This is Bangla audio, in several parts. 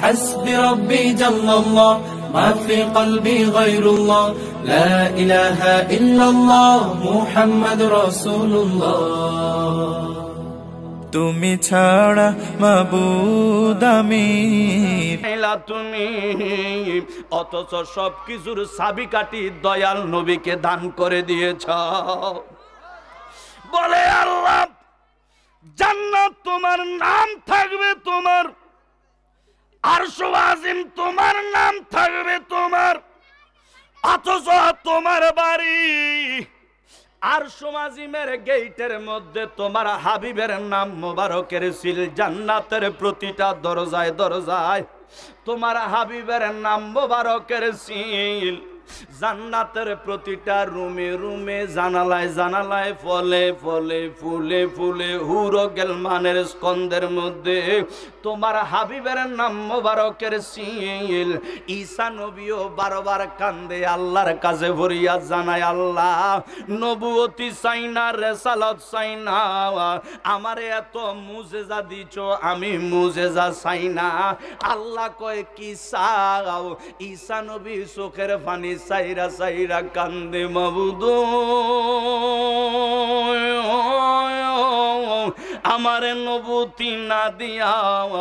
হসবি রব্বি জাল্লাল্লাহ মা ফি কলবি গায়রুল্লাহ তুমি ছাড়া মাবুদামি এলা তুমি অথচ সব কিছুর সাবি কাটি দয়াল নবীকে দান করে দিয়েছ বলে আল্লাহ জান্নাত তোমার নাম থাকবে তোমার আরশো আজিম তোমার নাম থাকবে তোমার অথচ তোমার বাড়ি আর সমাজিমের গেইটের মধ্যে তোমার হাবিবের নাম মোবারকের সিল জান্নাতের প্রতিটা দরজায় দরজায় তোমার হাবিবের নাম মোবারকের সিল জান্নাতের প্রতিটা রুমে রুমে জানালায় জানালায় ফলে ফলে ফুলে ফুলে হুরো গেলমানের স্কন্দের মধ্যে তোমার হাবিবের নাম মোবারকের সিল ঈশা নবীও বারবার কান্দে আল্লাহর কাছে ভরিয়া জানায় আল্লাহ নবুতি সাইনা না রেসালত সাইনা আমার এত মুজেজা দিছ আমি মুজেজা চাই আল্লাহ কয় কি চাও ঈশা নবী চোখের পানি সাইরা সাইরা কান্দে মবুদ আমার নবুতি না দিয়াও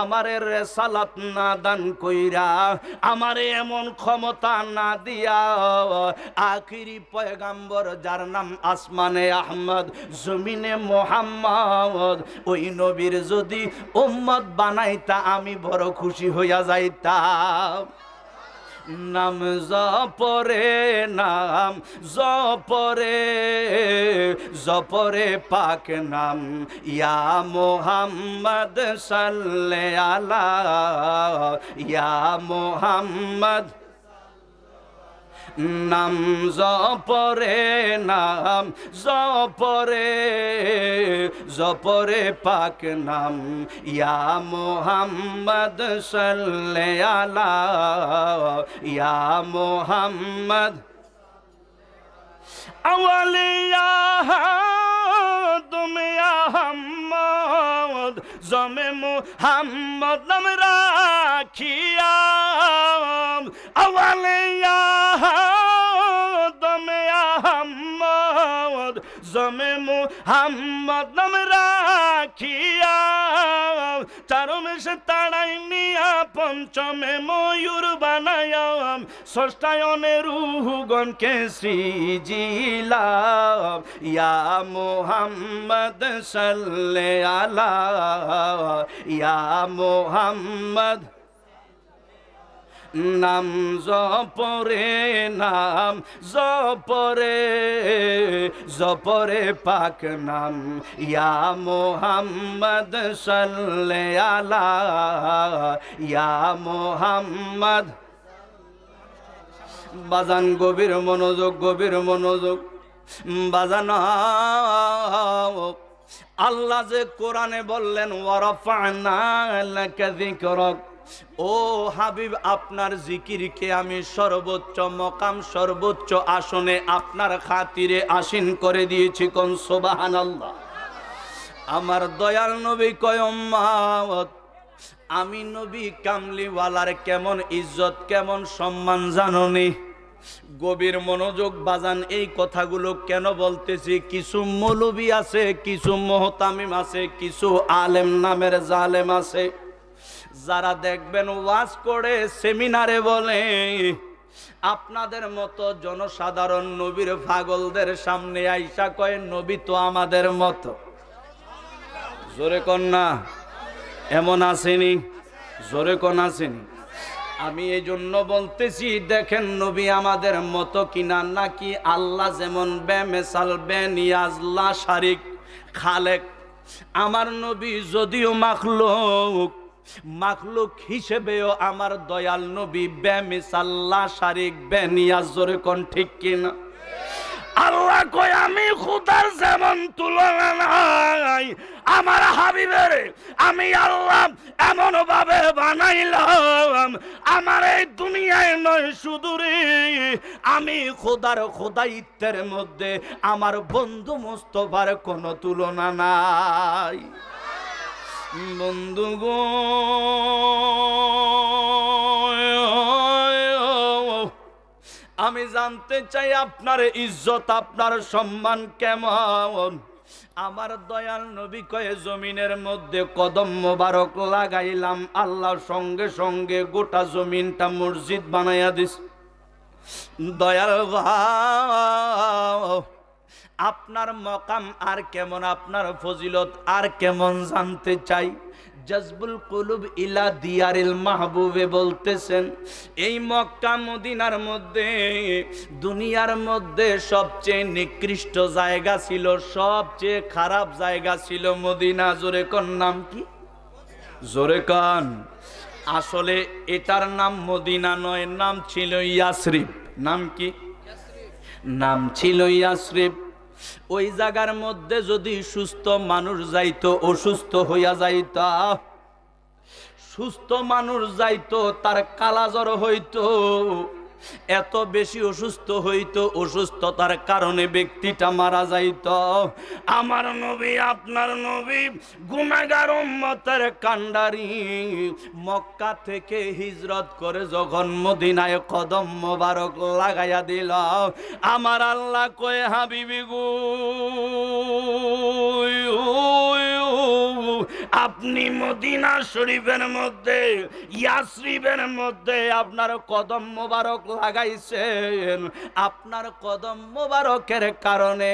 আমারে রেসালাত না দান কইরা আমারে এমন ক্ষমতা না দিয়া আখিরি পয়গাম্বর যার নাম আসমানে আহমদ জমিনে মোহাম্মদ ওই নবীর যদি উম্মত বানাইতা আমি বড় খুশি হইয়া যাইতাম নাম জপরে নাম জপরে জপরে পাক নাম ইয়া মোহাম্মদ সাল্লে আলা ইয়া মোহাম্মদ নাম জপরে নাম জপরে জপরে পাক নাম ইয়া মোহাম্মদ সাল্লে আলা ইয়া মোহাম্মদ আওয়ালিয়া তুমি আহম্মদ জমে মোহাম্মদ নাম রাখিয়া আওয়ালিয়া জমে মোহাম্মদ নাম রাখিয়া চারমেশে তাড়াই নিয়া পঞ্চমে ময়ূর বানায়াম ষষ্ঠায়নে রুহুগণকে শ্রীজিলাম ইয়া মোহাম্মদ সাল্লে আলা ইয়া মোহাম্মদ নাম জপরে নাম জপরে জপরে পাক নাম ইয়া মোহাম্মদ সাল্লে আলা ইয়া মোহাম্মদ বাজান গভীর মনোযোগ গভীর মনোযোগ বাজান আল্লাহ যে কোরআনে বললেন ওয়ারফা না ও হাবিব আপনার জিকিরকে আমি সর্বোচ্চ মকাম সর্বোচ্চ আসনে আপনার খাতিরে আসীন করে দিয়েছি কোন সোবাহান আমার দয়াল নবী কয়ম্মাওয়াত আমি নবী কামলিওয়ালার কেমন ইজ্জত কেমন সম্মান জাননি গভীর মনোযোগ বাজান এই কথাগুলো কেন বলতেছি কিছু মৌলবী আছে কিছু মহতামিম আছে কিছু আলেম নামের জালেম আছে যারা দেখবেন ওয়াজ করে সেমিনারে বলে আপনাদের মতো জনসাধারণ নবীর পাগলদের সামনে আইসা কয়ে নবী তো আমাদের মতো জোরে কন্যা এমন আসেনি জোরে কন আসেনি আমি এই জন্য বলতেছি দেখেন নবী আমাদের মতো কিনা নাকি আল্লাহ যেমন বেমেসাল বেনিয়াজলা শারিক খালেক আমার নবী যদিও মাখলোক মাখলুক হিসেবেও আমার দয়াল নবী ব্যামিসাল্লা শারিক বেনিয়াজ জোরে কন ঠিক কিনা আল্লাহ কয় আমি খুদার যেমন তুলনা নাই আমার হাবিবের আমি আল্লাহ এমন ভাবে বানাইলাম আমার এই দুনিয়ায় নয় সুদূরে আমি খোদার খোদাইত্বের মধ্যে আমার বন্ধু মোস্তফার কোনো তুলনা নাই বন্ধু গো আমি জানতে চাই আপনার ইজ্জত আপনার সম্মান কেমন আমার দয়াল নবী কয়ে জমিনের মধ্যে কদম মোবারক লাগাইলাম আল্লাহর সঙ্গে সঙ্গে গোটা জমিনটা মসজিদ বানাইয়া দিস দয়াল আপনার মকাম আর কেমন আপনার ফজিলত আর কেমন জানতে চাই জজবুল কুলুব ইলা দিয়ারিল মাহবুবে বলতেছেন এই মক্কা মদিনার মধ্যে দুনিয়ার মধ্যে সবচেয়ে নিকৃষ্ট জায়গা ছিল সবচেয়ে খারাপ জায়গা ছিল মদিনা জোরে কন নাম কি জোরে কান আসলে এটার নাম মদিনা নয় নাম ছিল ইয়াসরিফ নাম কি নাম ছিল ইয়াসরিফ ওই জায়গার মধ্যে যদি সুস্থ মানুষ যাইত অসুস্থ হইয়া যাইত সুস্থ মানুষ যাইতো তার কালাজর হইতো এত বেশি অসুস্থ হইতো অসুস্থতার কারণে ব্যক্তিটা মারা যাইত আমার নবী আপনার নবী গুণাগার উম্মতের কান্ডারি মক্কা থেকে হিজরত করে যখন মদিনায় কদম মোবারক লাগাইয়া দিল আমার আল্লাহ কয়ে হাবিবি গু আপনি মদিনা শরীফের মধ্যে ইয়াসরিফের মধ্যে আপনার কদম মোবারক লাগাইছেন আপনার কদম মোবারকের কারণে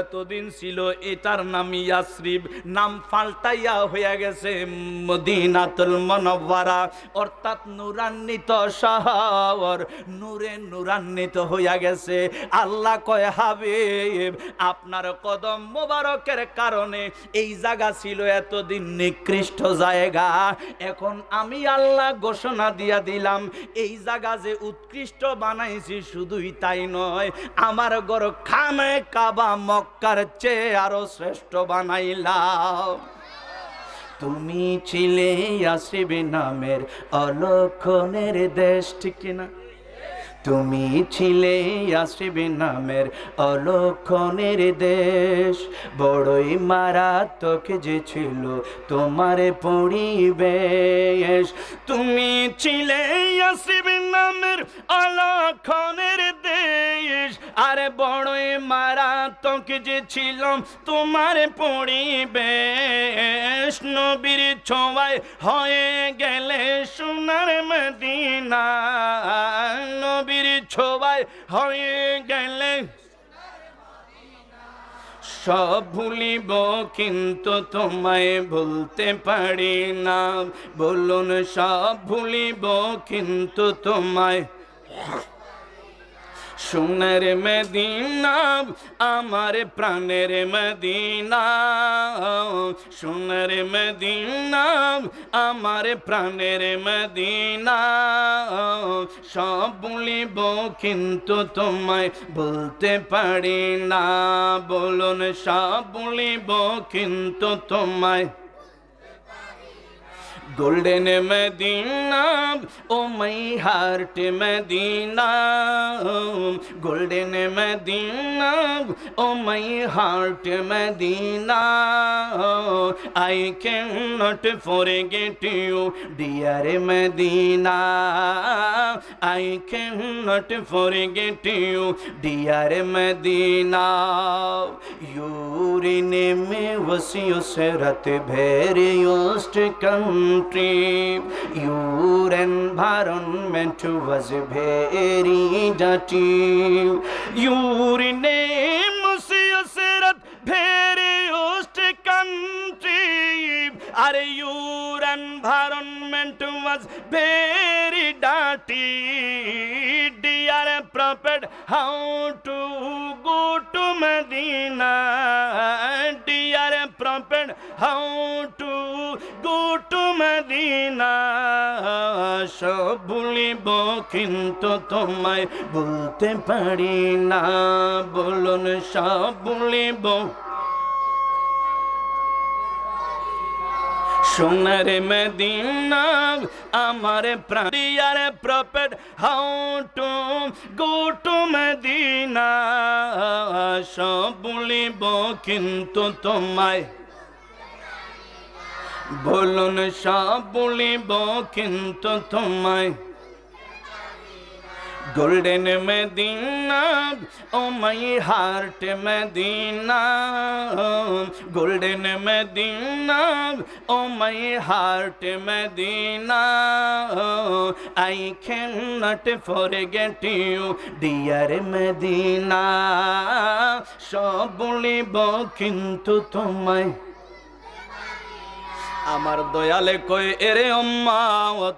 এতদিন ছিল এটার নাম ইয়াসরিব নাম পাল্টাইয়া হয়ে গেছে মদিনাতুল মনোবারা অর্থাৎ নুরান্বিত শহর নূরে নুরান্বিত হইয়া গেছে আল্লাহ কয় হাবে আপনার কদম মোবারকের কারণে এই জায়গা ছিল এতদিন নিকৃষ্ট জায়গা এখন আমি আল্লাহ ঘোষণা দিয়া দিলাম এই জায়গা যে উৎকৃষ্ট বানাইছি শুধুই তাই নয় আমার গর খানে কাবা মক্কার চেয়ে আরো শ্রেষ্ঠ বানাইলাম তুমি ছিলে আসিবে নামের অলক্ষণের দেশ ঠিক না তুমি ছিলে আসবে নামের অলক্ষণের দেশ বড়ই মারাত্মক যে ছিল তোমার পরিবেশ তুমি ছিলে আসবে নামের অলক্ষণের দেশ আরে বড়ই মারা কি যে ছিল তোমার পড়িবে নবীর ছোঁয়ায় হয়ে গেলে সোনার মদিনা নবীর ছোঁয়ায় হয়ে গেলে সব ভুলিব কিন্তু তোমায় ভুলতে পারি না বলুন সব ভুলিব কিন্তু তোমায় সোনার মদিনা আমার প্রাণের মদিনা সোনার মদিনা আমার প্রাণের মদিনা সব বলিব কিন্তু তোমায় বলতে পারি না বলুন সব বলিব কিন্তু তোমায় golden Medina oh my heart Medina golden Medina oh my heart Medina I can not forget you dear Medina I can not forget you dear Medina ইউরিনে মে ওসিয়স রাত ভেরিয়স্ট কন্ত country. Your environment was very dirty. Your name was a very country our your environment was very dirty dear prophet how to go to medina dear prophet how to go to medina সব ভুলিব কিন্তু tomai বলতে parina না বলুন সব সোনার মদিনা আমার প্রাণিয়ার prophet how to go to Medina সব বলিব কিন্তু তোমায় বলুন সব বলিব কিন্তু তোমায় golden Medina oh my heart Medina golden Medina oh my heart Medina I can not forget you dear Medina সব কিন্তু তোমায় আমার দয়ালে কই এরে অম্মাওয়াত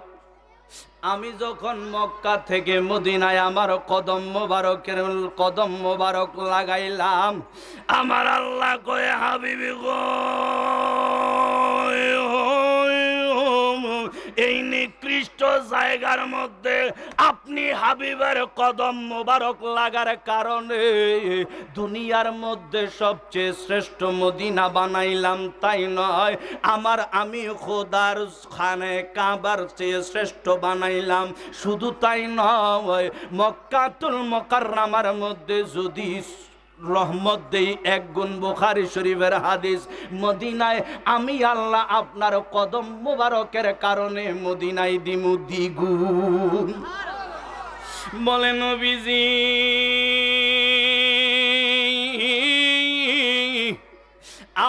আমি যখন মক্কা থেকে মদিনায় আমার কদম মোবারকের কদম মোবারক লাগাইলাম আমার আল্লাহ কয়ে হাবিবি গো এই জায়গার মধ্যে আপনি হাবিবের কদম মোবারক লাগার কারণে দুনিয়ার মধ্যে সবচেয়ে শ্রেষ্ঠ মদিনা বানাইলাম তাই নয় আমার আমি খোদার খানে কাবার চেয়ে শ্রেষ্ঠ বানাইলাম শুধু তাই নয় মক্কাতুল মকার মধ্যে যদি রহমত দেই এক গুণ বুখারি শরীফের হাদিস মদিনায় আমি আল্লাহ আপনার কদম মুবারকের কারণে মদিনায় দিমু দ্বিগুণ বলে নবীজি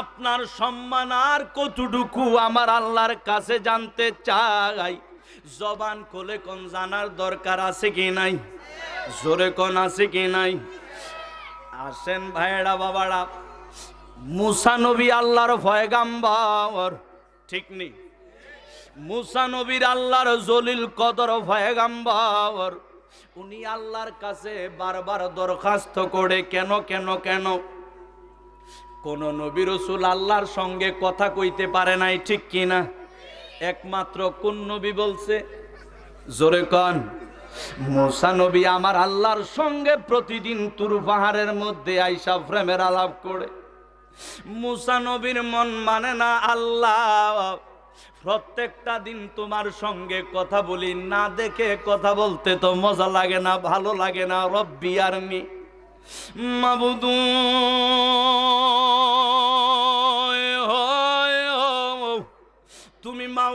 আপনার সম্মান আর কতটুকু আমার আল্লাহর কাছে জানতে চাই জবান খোলে কোন জানার দরকার আছে কি নাই জোরে কোন আছে কি নাই আসেন ভাইরা বাবারা মুসানবী আল্লাহর ভয়গাম্বর ঠিক নেই মুসা আল্লাহর জলিল কদর ভয়গাম্বর উনি আল্লাহর কাছে বারবার দরখাস্ত করে কেন কেন কেন কোন নবী রসুল আল্লাহর সঙ্গে কথা কইতে পারে নাই ঠিক কিনা একমাত্র কোন নবী বলছে জোরে কন মুসা নবী আমার আল্লাহর সঙ্গে প্রতিদিন তুর পাহাড়ের মধ্যে আইসা প্রেমের আলাপ করে মুসা নবীর মন মানে না আল্লাহ প্রত্যেকটা দিন তোমার সঙ্গে কথা বলি না দেখে কথা বলতে তো মজা লাগে না ভালো লাগে না রব্বি আর্মি মাবুদু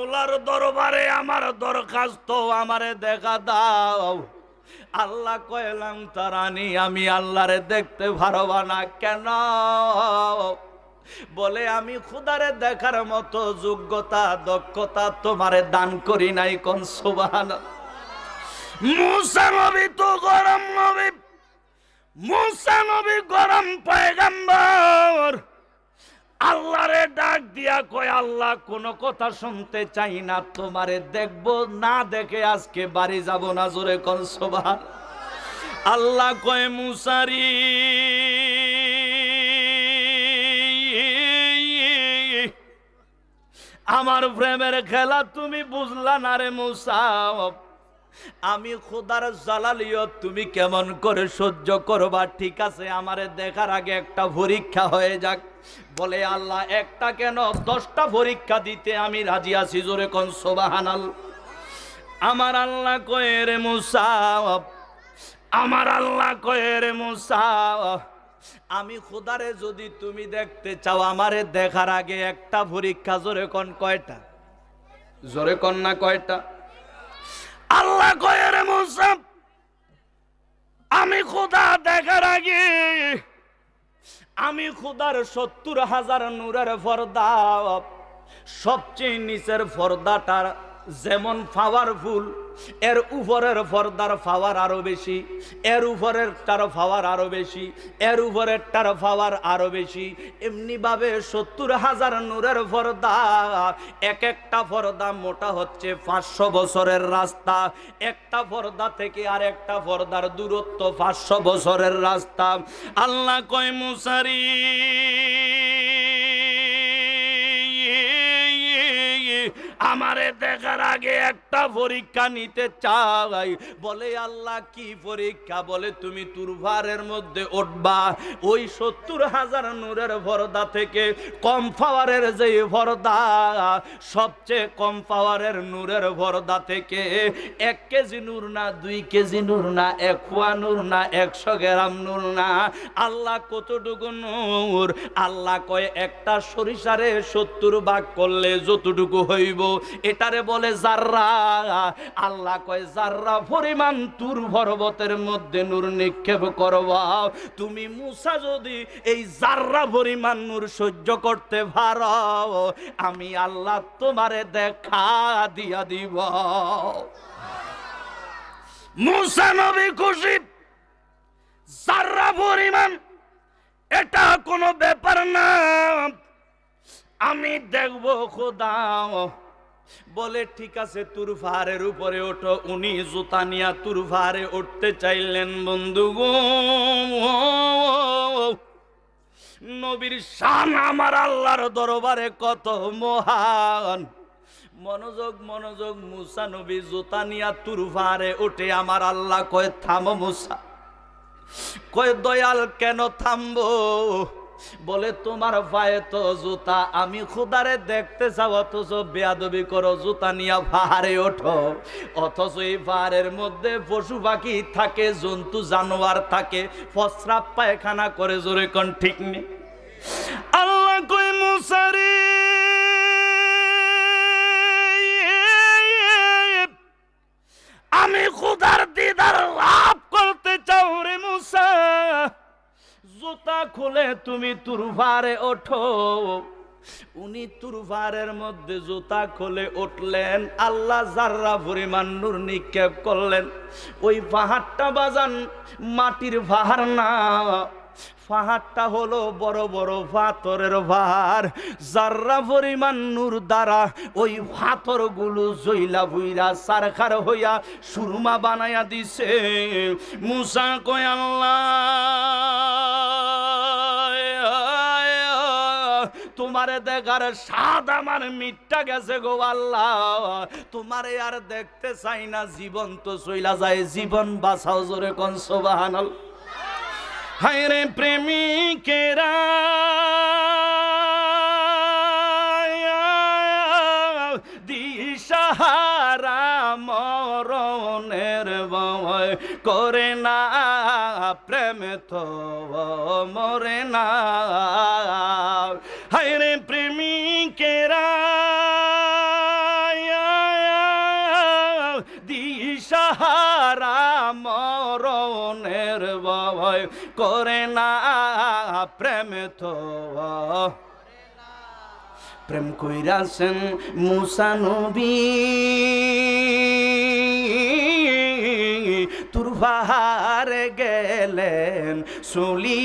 মাওলার দরবারে আমার দরখাস্ত আমারে দেখা দাও আল্লাহ কয়লাম তারানি আমি আল্লাহরে দেখতে পারবা না কেন বলে আমি খুদারে দেখার মতো যোগ্যতা দক্ষতা তোমারে দান করি নাই কোন সুবাহান তো গরম নবী নবী গরম পয়গাম্বর আল্লাহরে ডাক দিয়া কয় আল্লাহ কোনো কথা শুনতে চাই না তোমারে দেখব না দেখে আজকে বাড়ি যাব না জোরে কনসবার আল্লাহ কয় মুসারি আমার প্রেমের খেলা তুমি বুঝলা না রে মুসা আমি খোদার জালালিও তুমি কেমন করে সহ্য করবা ঠিক আছে আমারে দেখার আগে একটা পরীক্ষা হয়ে যাক বলে আল্লাহ একটা কেন দশটা পরীক্ষা দিতে আমি রাজি আছি জোরে কন সোবাহানাল আমার আল্লাহ কয়ে রে মুসা আমার আল্লাহ কয়ে রে মুসা আমি খোদারে যদি তুমি দেখতে চাও আমারে দেখার আগে একটা পরীক্ষা জোরে কন কয়টা জোরে কন না কয়টা আল্লাহ কয়েরে মুসা আমি খুদা দেখার আগে আমি খুদার সত্তর হাজার নূরের ফর্দা সবচেয়ে নিচের ফর্দাটার যেমন পাওয়ারফুল এর উপরের ফর্দার পাওয়ার আরো বেশি এর উপরের তার পাওয়ার আরো বেশি এর উপরের তার পাওয়ার আরো বেশি এমনিভাবে সত্তর হাজার নূরের ফর্দা এক একটা ফর্দা মোটা হচ্ছে পাঁচশো বছরের রাস্তা একটা ফর্দা থেকে আর একটা ফর্দার দূরত্ব পাঁচশো বছরের রাস্তা আল্লাহ কয় মুসারি আমারে দেখার আগে একটা পরীক্ষা নিতে চাই বলে আল্লাহ কি পরীক্ষা বলে তুমি তুরভারের মধ্যে উঠবা ওই সত্তর হাজার নূরের ভরদা থেকে কম পাওয়ারের যে ভরদা সবচেয়ে কম পাওয়ারের নূরের ভরদা থেকে এক কেজি নূর না দুই কেজি নূর না এক নূর না একশো গ্রাম নূর না আল্লাহ কতটুকু নূর আল্লাহ কয় একটা সরিষারে সত্তর ভাগ করলে যতটুকু হইব এটারে বলে জাররা আল্লাহ কয় জাররা পরিমাণ তুর পর্বতের মধ্যে নূর নিক্ষেপ করবা তুমি মুসা যদি এই জাররা পরিমাণ নূর সহ্য করতে পারো আমি আল্লাহ তোমারে দেখা দিয়া দিব মুসা নবী খুশি জাররা পরিমাণ এটা কোনো ব্যাপার না আমি দেখব খোদা বলে ঠিক আছে তুর পাহাড়ের উপরে ওঠো উনি জুতা নিয়া তুর পাহাড়ে উঠতে চাইলেন বন্ধু গো নবীর শান আমার আল্লাহর দরবারে কত মহান মনোযোগ মনোযোগ মুসা নবী জুতা নিয়া তুর পাহাড়ে উঠে আমার আল্লাহ কয় থামো মুসা কয় দয়াল কেন থামবো বলে তোমার ভায়ে তো জুতা আমি খুদারে দেখতে যাও অথচ বেয়াদবি করো জুতা নিয়ে পাহাড়ে ওঠো অথচ এই পাহাড়ের মধ্যে পশু পাখি থাকে জন্তু জানোয়ার থাকে ফসরা পায়খানা করে জোরে কন ঠিক নেই আল্লাহ কই মুসারি আমি খুদার দিদার লাভ করতে চাও রে মুসা জুতা খুলে তুমি তুরভারে ওঠো উনি তুরভারের মধ্যে জুতা খুলে উঠলেন আল্লাহ জাররা পরিমাণ নূর নিক্ষেপ করলেন ওই পাহাড়টা বাজান মাটির পাহাড় না পাহাড়টা হলো বড় বড় পাথরের ভার পরিমাণ নূর দ্বারা ওই পাথরগুলো জইলা ভুইরা সারখার হইয়া সুরমা দিছে মুসা কয়াল্লা তোমারে দেখার স্বাদ আমার মিটটা গেছে গো আল্লাহ তোমারে আর দেখতে চাই না জীবন তো চইলা যায় জীবন বাঁচাও জোরে কনসবাহানাল হায়রে প্রেমিকেরা দিশাহারা মরণের বয় করে না প্রেম তো মরে না প্রেম কইরাছেন মুসা নবী তোর গেলেন সুলি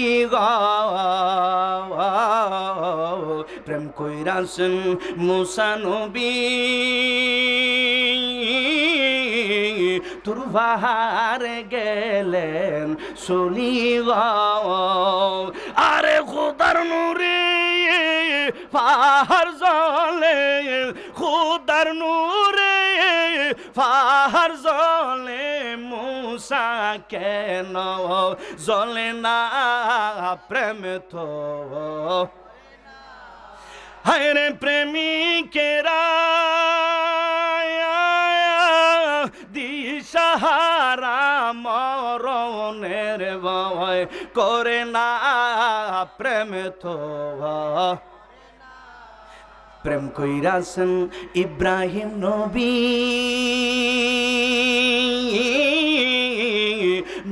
প্রেম কইরাছেন মুসা নবী মৃত্যুর ভাহারে গেলেন শুনি আরে খুদার নুরে পাহাড় জলে খুদার নুরে পাহাড় জলে মুসা কেন জলে না প্রেম তো হায় রে প্রেমিকেরা সাহারা মরণের ভয় করে না প্রেম তো প্রেম কইরাছেন ইব্রাহিম নবী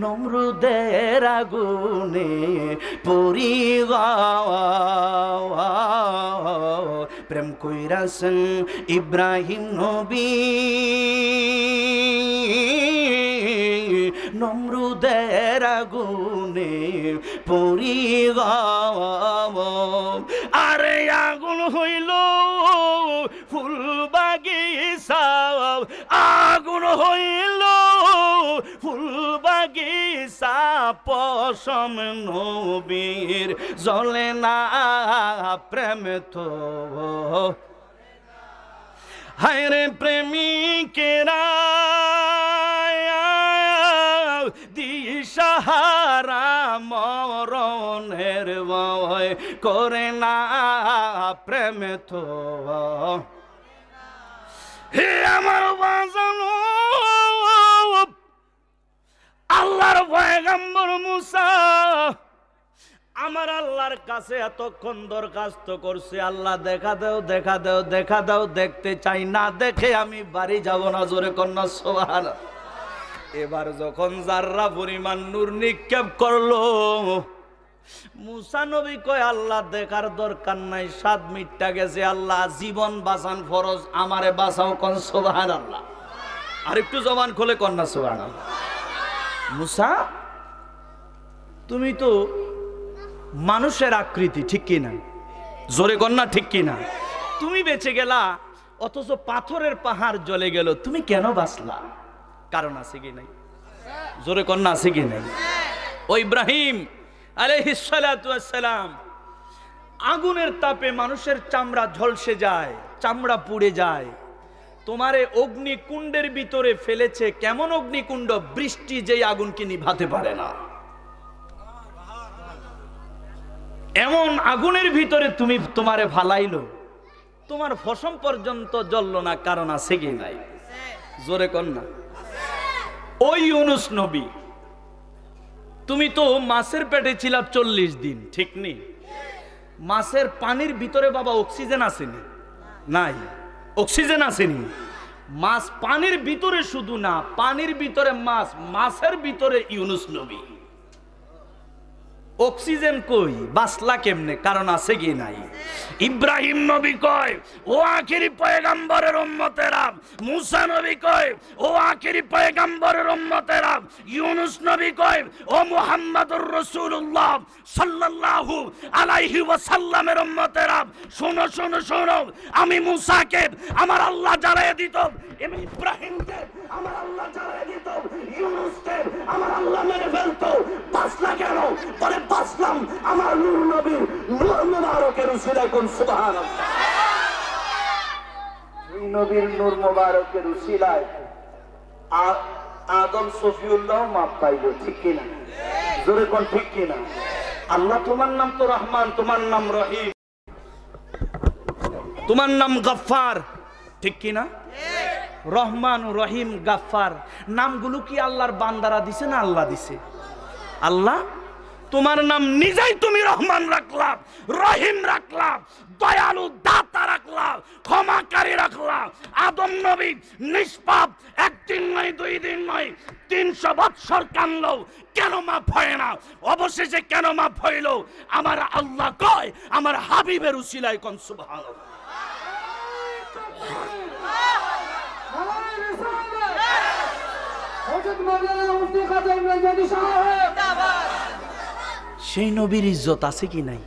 নমরুদের আগুনে পুরি প্রেম কইরাছেন ইব্রাহিম নবী নমরুদের আগুনে পুরি গাম আরে আগুন হইল ফুল সাব আগুন হইল ফুল বাগিচা নবীর জলে না প্রেম তো হায় রে প্রেমিকেরা তাহারা মরণের ভয় করে না প্রেম তো হে আমার বাজন আল্লাহর পয়গম্বর মুসা আমার আল্লাহর কাছে এতক্ষণ দরখাস্ত করছে আল্লাহ দেখা দাও দেখা দাও দেখা দাও দেখতে চাই না দেখে আমি বাড়ি যাব না জোরে কন্যা সোহান এবার যখন যাররা পরিমাণ নূর নিক্ষেপ করলো মুসানবী কয় আল্লাহ দেখার দরকার নাই সাত মিটটা গেছে আল্লাহ জীবন বাঁচান ফরজ আমারে বাঁচাও কন সোভান আল্লাহ আর একটু জবান খোলে কন্যা সোভান মুসা তুমি তো মানুষের আকৃতি ঠিক কিনা জোরে কন্যা ঠিক কিনা তুমি বেঁচে গেলা অথচ পাথরের পাহাড় জলে গেল তুমি কেন বাঁচলা কারণ আছে কি নাই জোরে কন্যা আছে কি নাই ও ইব্রাহিম আলহিসাম আগুনের তাপে মানুষের চামড়া ঝলসে যায় চামড়া পুড়ে যায় তোমারে অগ্নিকুণ্ডের ভিতরে ফেলেছে কেমন অগ্নিকুণ্ড বৃষ্টি যেই আগুনকে নিভাতে পারে না এমন আগুনের ভিতরে তুমি তোমারে ভালাইলো তোমার ফসম পর্যন্ত জ্বলল না কারণ আছে কি নাই জোরে কন্যা ওই ইউনুস নবী তুমি তো মাছের পেটে ছিলাম চল্লিশ দিন ঠিক নেই মাছের পানির ভিতরে বাবা অক্সিজেন আসেনি নাই অক্সিজেন আসেনি মাছ পানির ভিতরে শুধু না পানির ভিতরে মাছ মাছের ভিতরে ইউনুস নবী অক্সিজেন কই বাসলা কেমনে কারণ আছে কি নাই ইব্রাহিম নবী কয় ও আখিরি পয়গাম্বরের উম্মতেরা মুসা নবী কয় ও আখিরি পয়গাম্বরের উম্মতেরা ইউনুস নবী কয় ও মুহাম্মাদুর রাসূলুল্লাহ সাল্লাল্লাহু আলাইহি ওয়াসাল্লামের উম্মতেরা শোনো শোনো শোনো আমি মুসাকে আমার আল্লাহ জ্বালায় দিত ইব্রাহিমকে আমার আল্লাহ জ্বালায় দিত ইউনুসকে আমার আল্লাহ মেরে ফেলতো বাঁচলা কেন পরে বাঁচলাম আমার নূর নবীর নূর মুবারকের উসিলা কোন সুবাহান নবীর নূর মুবারকের উসিলায় আদম সফিউল্লাহ মাপ পাইল ঠিক কিনা জোরে কোন ঠিক কিনা আল্লাহ তোমার নাম তো রহমান তোমার নাম রহিম তোমার নাম গফার ঠিক কিনা রহমান রহিম গাফার নামগুলো কি আল্লাহর বান্দারা দিছে না আল্লাহ দিছে আল্লাহ তোমার নাম নিজেই তুমি রহমান রাখলাম রহিম রাখলাম দয়ালু দাতা রাখলাম ক্ষমাকারী রাখলাম আদম নবী নিষ্পাপ একদিন নয় দুই দিন নয় তিনশো বৎসর কানলো কেন মাফ হয় না অবশেষে কেন মাফ হইল আমার আল্লাহ কয় আমার হাবিবের উশিলায় ভালো সেই নবীর ইজ্জত আছে কি নাই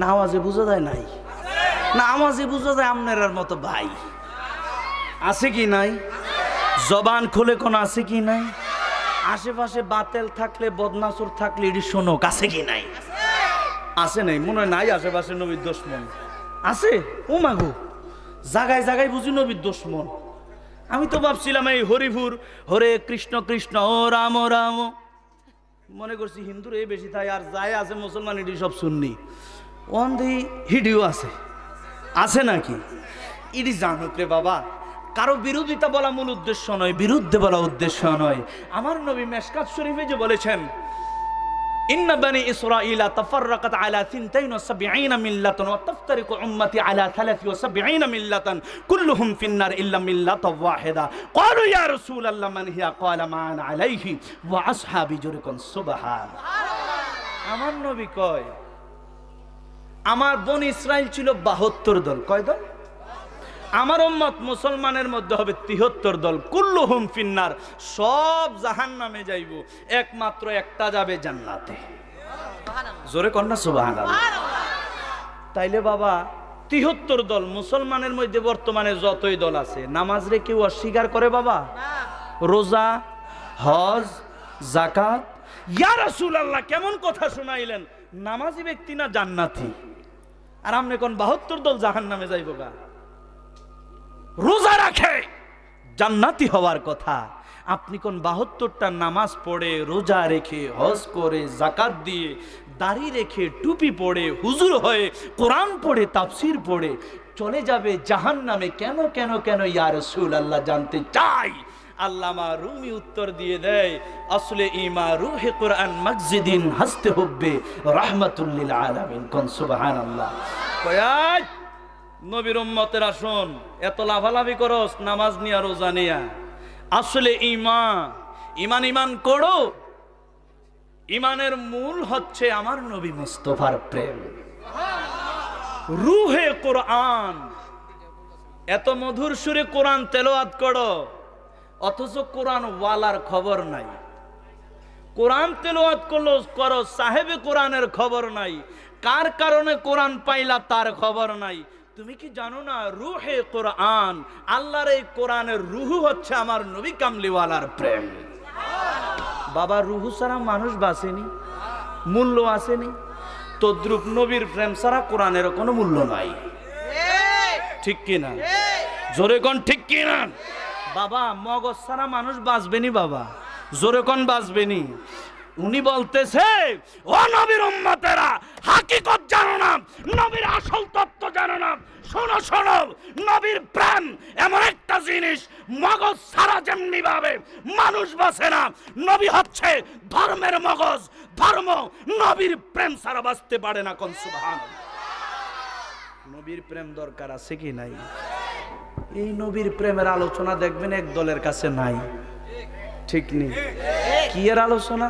না আওয়াজে বোঝা যায় নাই না আওয়াজে বোঝা যায় আপনার মতো ভাই আছে কি নাই জবান খুলে কোন আছে কি নাই আশেপাশে বাতেল থাকলে বদনাসুর থাকলে এটি শোনক আছে কি নাই আছে নাই মনে হয় নাই আশেপাশে নবীর দুশ্মন আছে ও মাগু জাগায় জাগায় বুঝি নবীর দুশ্মন আমি তো ভাবছিলাম এই হরিপুর হরে কৃষ্ণ কৃষ্ণ ও রাম রাম মনে করছি হিন্দুর এই বেশি তাই আর যাই আছে মুসলমান এটি সব শুননি দি হিডিও আছে আছে নাকি ইডি জানুক রে বাবা কারো বিরোধিতা বলা মূল উদ্দেশ্য নয় বিরুদ্ধে বলা উদ্দেশ্য নয় আমার নবী মেসকাত শরীফে যে বলেছেন ইন্না বানি ইসরাঈলা তাফাররাকাত আলা 72 মিল্লাতান ওয়া তাফতারিকু উম্মতি আলা 73 মিল্লাতান কুল্লুহুম ফিন্নার ইল্লা মিল্লাতান ওয়াহিদা ক্বালু ইয়া রাসূলাল্লাহ মান হিয়া ক্বালা মান আলাইহি ওয়া আসহাবি জুরকুন সুবহান আমার নবী কয় আমার বোন ইসরাইল ছিল বাহাত্তর দল কয় দল আমার উম্মত মুসলমানের মধ্যে হবে তিহত্তর দল কুল্লু হুম ফিন্নার সব জাহান নামে যাইব একমাত্র একটা যাবে জান্নাতে জোরে কন্যা সুবাহ তাইলে বাবা তিহত্তর দল মুসলমানের মধ্যে বর্তমানে যতই দল আছে নামাজ রে কেউ অস্বীকার করে বাবা রোজা হজ জাকাত ইয়ার রাসুল আল্লাহ কেমন কথা শুনাইলেন নামাজি ব্যক্তি না জান্নাতি আর আমি কোন বাহাত্তর দল জাহান নামে যাইব গা রোজা রাখে জান্নাতি হওয়ার কথা আপনি কোন বাহাত্তরটা নামাজ পড়ে রোজা রেখে হজ করে জাকাত দিয়ে দাড়ি রেখে টুপি পড়ে হুজুর হয়ে কোরআন পড়ে তাফসির পড়ে চলে যাবে জাহান নামে কেন কেন কেন ইয়ার সুল আল্লাহ জানতে চাই আল্লামা রুমি উত্তর দিয়ে দেয় আসলে ইমা রুহে কোরআন মসজিদিন হাসতে হব্বে রাহমাতুল্লিল আলামিন কনসুবাহান সুবাহান আল্লাহ নবীর উম্মতের আসন এত লাভালাভি করস নামাজ নিয়া রোজা নিয়া আসলে ইমা ইমান ইমান করো ইমানের মূল হচ্ছে আমার নবী মুস্তফার প্রেম রুহে কোরআন এত মধুর সুরে কোরআন তেলোয়াত করো অথচ কোরআন ওয়ালার খবর নাই কোরআন তেলোয়াত করলো করো সাহেবে কোরআনের খবর নাই কার কারণে কোরআন পাইলা তার খবর নাই তুমি কি জানো না রুহে কোরআন আল্লাহর এই কোরআনের রুহু হচ্ছে আমার নবী কামলিওয়ালার প্রেম বাবা রুহু ছাড়া মানুষ বাঁচেনি মূল্য আসেনি তদ্রুপ নবীর প্রেম ছাড়া কোরআনের কোনো মূল্য নাই ঠিক কিনা জোরে কন ঠিক কিনা বাবা মগজ ছাড়া মানুষ বাঁচবেনি বাবা জোরে কন বাঁচবেনি উনি বলতেছে ও নবীর উম্মতেরা হাকিকত জানো না নবীর আসল তত্ত্ব জানো না শোনো শোনো নবীর প্রাণ এমন একটা জিনিস মগজ সারা যেমনি ভাবে মানুষ বাঁচে না নবী হচ্ছে ধর্মের মগজ ধর্ম নবীর প্রেম সারা বাঁচতে পারে না কনসুভান নবীর প্রেম দরকার আছে কি নাই এই নবীর প্রেমের আলোচনা দেখবেন এক দলের কাছে নাই ঠিক নেই কি এর আলোচনা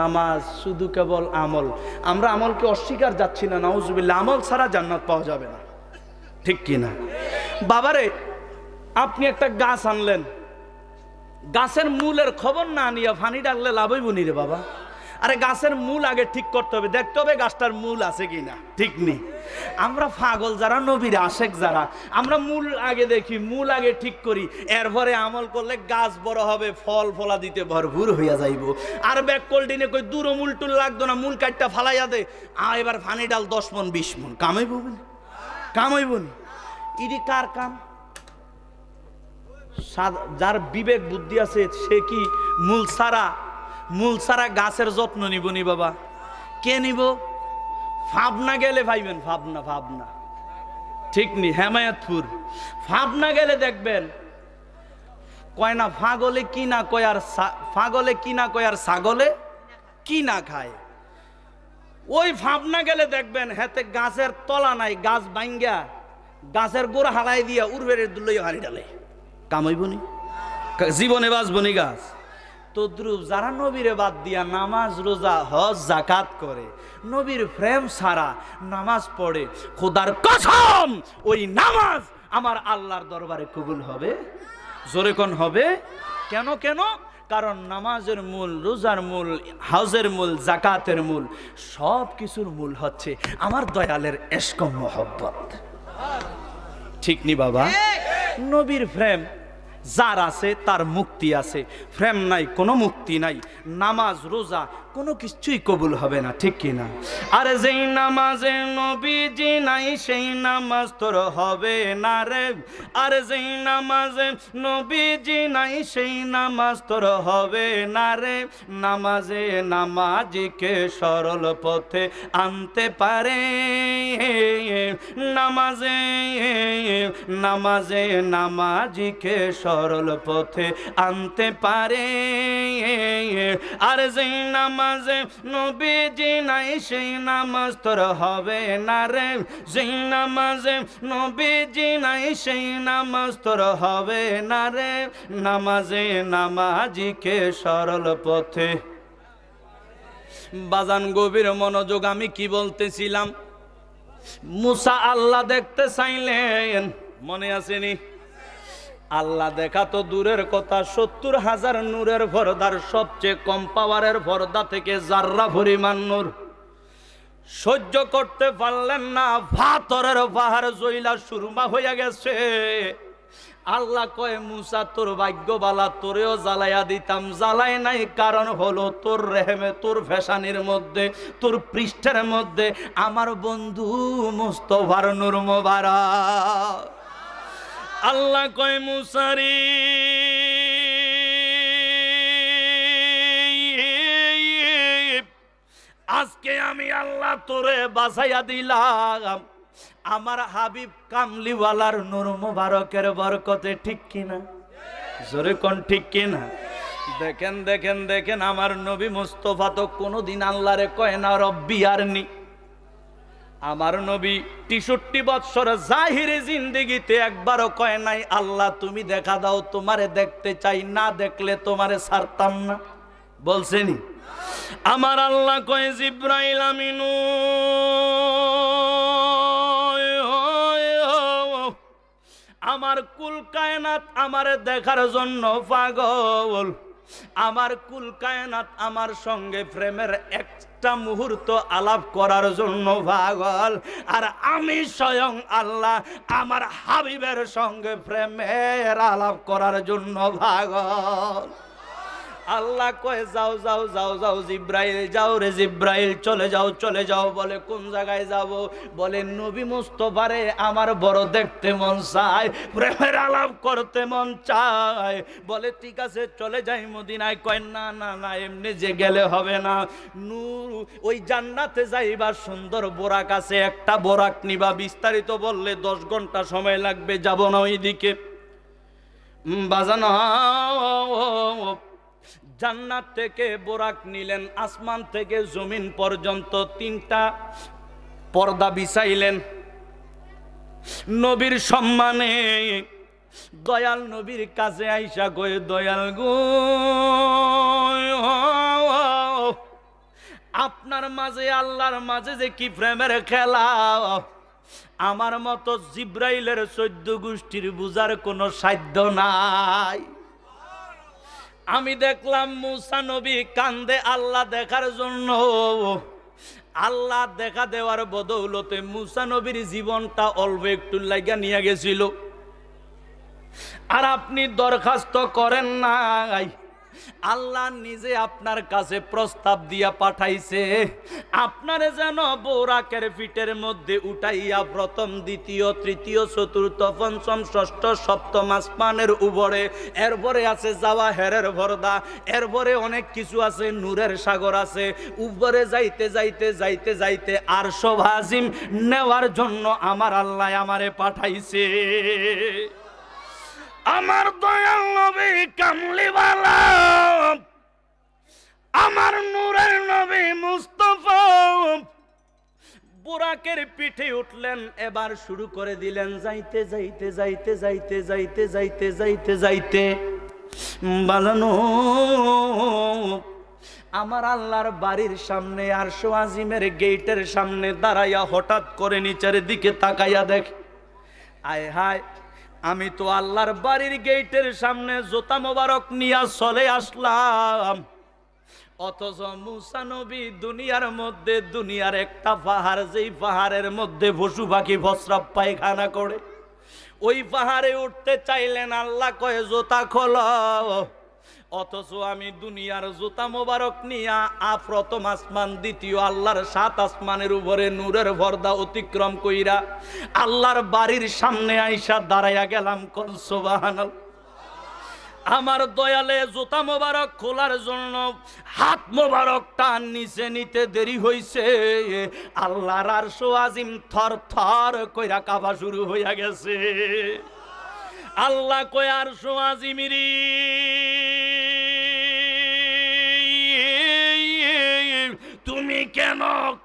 নামাজ শুধু কেবল আমল আমরা আমলকে অস্বীকার যাচ্ছি না নাউজুবিল্লা আমল ছাড়া জান্নাত পাওয়া যাবে না ঠিক কি না বাবারে আপনি একটা গাছ আনলেন গাছের মূলের খবর না নিয়ে ফানি ডাকলে লাভই বুনি রে বাবা আরে গাছের মূল আগে ঠিক করতে হবে দেখতে হবে গাছটার মূল আছে কি না ঠিক নেই আমরা পাগল যারা নবীর আশেক যারা আমরা মূল আগে দেখি মূল আগে ঠিক করি এরপরে আমল করলে গাছ বড় হবে ফল ফলা দিতে ভরভুর হইয়া যাইব আর ব্যাক কোল্ডিনে কই দুরো মূল টুল লাগতো না মূল কাঠটা ফালাইয়া দে আ এবার ফানি ডাল দশ মন বিশ মন কামাইব না কামাইব বলি ইডি কার কাম যার বিবেক বুদ্ধি আছে সে কি মূল সারা মূল ছাড়া গাছের যত্ন নিব নি বাবা কে নিব ফাবনা গেলে ভাইবেন ফাবনা ফাবনা ঠিক নি হেমায়তপুর ফাবনা গেলে দেখবেন কয় না ফাগলে কি না কয় আর ফাগলে কি না কয়ার আর ছাগলে কি না খায় ওই ফাবনা গেলে দেখবেন হেতে গাছের তলা নাই গাছ বাইঙ্গা গাছের গোড়া হালাই দিয়া উর্বের দুলই হারি ডালে কামাইবনি জীবনে বাঁচবনি গাছ তদ্রুপ যারা নবীরে বাদ দিয়া নামাজ রোজা হজ জাকাত করে নবীর প্রেম ছাড়া নামাজ পড়ে খোদার কসম ওই নামাজ আমার আল্লাহর দরবারে কবুল হবে জোরে কোন হবে কেন কেন কারণ নামাজের মূল রোজার মূল হাজের মূল জাকাতের মূল সব কিছুর মূল হচ্ছে আমার দয়ালের এসকম মোহব্বত ঠিক নি বাবা নবীর প্রেম যার আছে তার মুক্তি আছে প্রেম নাই কোনো মুক্তি নাই নামাজ রোজা কোনো কিছুই কবুল হবে না ঠিক কিনা আর যেই নামাজে নবীজি নাই সেই নামাজ তোর হবে না রে আর যেই নামাজে নবীজি নাই সেই নামাজ তোর হবে না রে নামাজে নামাজিকে সরল পথে আনতে পারে নামাজে নামাজে নামাজিকে সরল পথে আনতে পারে আর যেই নামাজে নবীজি নাই সেই নামাজ তোর হবে না রে যেই নামাজে নবীজি নাই সেই নামাজ তোর হবে না রে নামাজে নামাজিকে সরল পথে বাজান গভীর মনোযোগ আমি কি বলতেছিলাম মুসা আল্লাহ দেখতে চাইলেন মনে আসেনি আল্লাহ দেখা তো দূরের কথা সত্তর হাজার নূরের ভরদার সবচেয়ে কম পাওয়ারের ভরদা থেকে জাররা ভরিমান নূর সহ্য করতে পারলেন না ভাতরের পাহাড় জইলা সুরমা হইয়া গেছে আল্লাহ কয় মুসা তোর ভাগ্য বালা তোরেও জ্বালাইয়া দিতাম জ্বালাই নাই কারণ হলো তোর রেহেমে তোর ফ্যাশানির মধ্যে তোর পৃষ্ঠের মধ্যে আমার বন্ধু মুস্তফার নুর আল্লাহ কয় মুসারি আজকে আমি আল্লাহ তোরে বাসাইয়া দিলাম আমার হাবিব কামলিওয়ালার নুর মুবারকের বরকতে ঠিক কিনা জোরে কোন ঠিক কিনা দেখেন দেখেন দেখেন আমার নবী মুস্তফা তো কোনোদিন আল্লাহরে কয় না রব্বি আর নি আমার নবী তেষট্টি বৎসর জাহিরে জিন্দিগিতে একবারও কয় নাই আল্লাহ তুমি দেখা দাও তোমারে দেখতে চাই না দেখলে তোমারে সারতাম না বলছেনি আমার আল্লাহ কয়ে জিব্রাইল আমিন আমার কুল কায়নাত আমারে দেখার জন্য পাগল আমার কুল কায়নাত আমার সঙ্গে প্রেমের এক একটা মুহূর্ত আলাপ করার জন্য পাগল আর আমি স্বয়ং আল্লাহ আমার হাবিবের সঙ্গে প্রেমের আলাপ করার জন্য পাগল আল্লাহ কয়ে যাও যাও যাও যাও জিব্রাইল যাও রে জিব্রাইল চলে যাও চলে যাও বলে কোন জায়গায় যাব বলে নবী মুস্তফারে আমার বড় দেখতে মন চায় প্রেমের আলাপ করতে মন চায় বলে ঠিক আছে চলে যাই মদিনায় কয় না না না এমনি যে গেলে হবে না নূর ওই জান্নাতে যাইবার সুন্দর বোরাক আছে একটা বোরাক নিবা বিস্তারিত বললে দশ ঘন্টা সময় লাগবে যাব না ওইদিকে বাজানো জান্নাত থেকে বোরাক নিলেন আসমান থেকে জমিন পর্যন্ত তিনটা পর্দা বিছাইলেন নবীর সম্মানে দয়াল নবীর কাছে আইসা গয়ে দয়াল গো আপনার মাঝে আল্লাহর মাঝে যে কি প্রেমের খেলা আমার মতো জিব্রাইলের চোদ্দ গোষ্ঠীর বুজার কোনো সাধ্য নাই আমি দেখলাম মুসা নবী কান্দে আল্লাহ দেখার জন্য আল্লাহ দেখা দেওয়ার বদৌলতে মুসা নবীর জীবনটা অল্প একটু লাইগা নিয়ে গেছিল আর আপনি দরখাস্ত করেন নাই আল্লাহ নিজে আপনার কাছে প্রস্তাব দিয়া পাঠাইছে আপনারে যেন বোরাকের ফিটের মধ্যে উঠাইয়া প্রথম দ্বিতীয় তৃতীয় চতুর্থ পঞ্চম ষষ্ঠ সপ্তম আসমানের উপরে এরপরে আছে যাওয়া হেরের ভরদা এরপরে অনেক কিছু আছে নূরের সাগর আছে উপরে যাইতে যাইতে যাইতে যাইতে আর সব নেওয়ার জন্য আমার আল্লাহ আমারে পাঠাইছে আমার দয়াল নবী কামলিওয়ালা আমার নূরের নবী মুস্তফা বুরাকের পিঠে উঠলেন এবার শুরু করে দিলেন যাইতে যাইতে যাইতে যাইতে যাইতে যাইতে যাইতে যাইতে বাজানো আমার আল্লাহর বাড়ির সামনে আর সোয়াজিমের গেটের সামনে দাঁড়াইয়া হঠাৎ করে নিচের দিকে তাকাইয়া দেখ আয় হায় আমি তো আল্লাহর বাড়ির গেটের সামনে জোতা মোবারক নিয়া চলে আসলাম অথচ মুসা নবী দুনিয়ার মধ্যে দুনিয়ার একটা পাহাড় যেই পাহাড়ের মধ্যে পশু পাখি বস্রাব পায়খানা করে ওই পাহাড়ে উঠতে চাইলেন আল্লাহ কয়ে জোতা খোলা অথচ আমি দুনিয়ার জুতা মোবারক নিয়া আপ্রথম আসমান দ্বিতীয় আল্লাহর সাত আসমানের উপরে নূরের ভর্দা অতিক্রম কইরা আল্লাহর বাড়ির সামনে আইসা দাঁড়াইয়া গেলাম কনসোবাহান আমার দয়ালে জুতা মোবারক খোলার জন্য হাত মোবারক টান নিচে নিতে দেরি হয়েছে আল্লাহর আর আজিম থর থর কইরা কাবা শুরু হইয়া গেছে আল্লাহ কয়ার মিরি তুমি কেন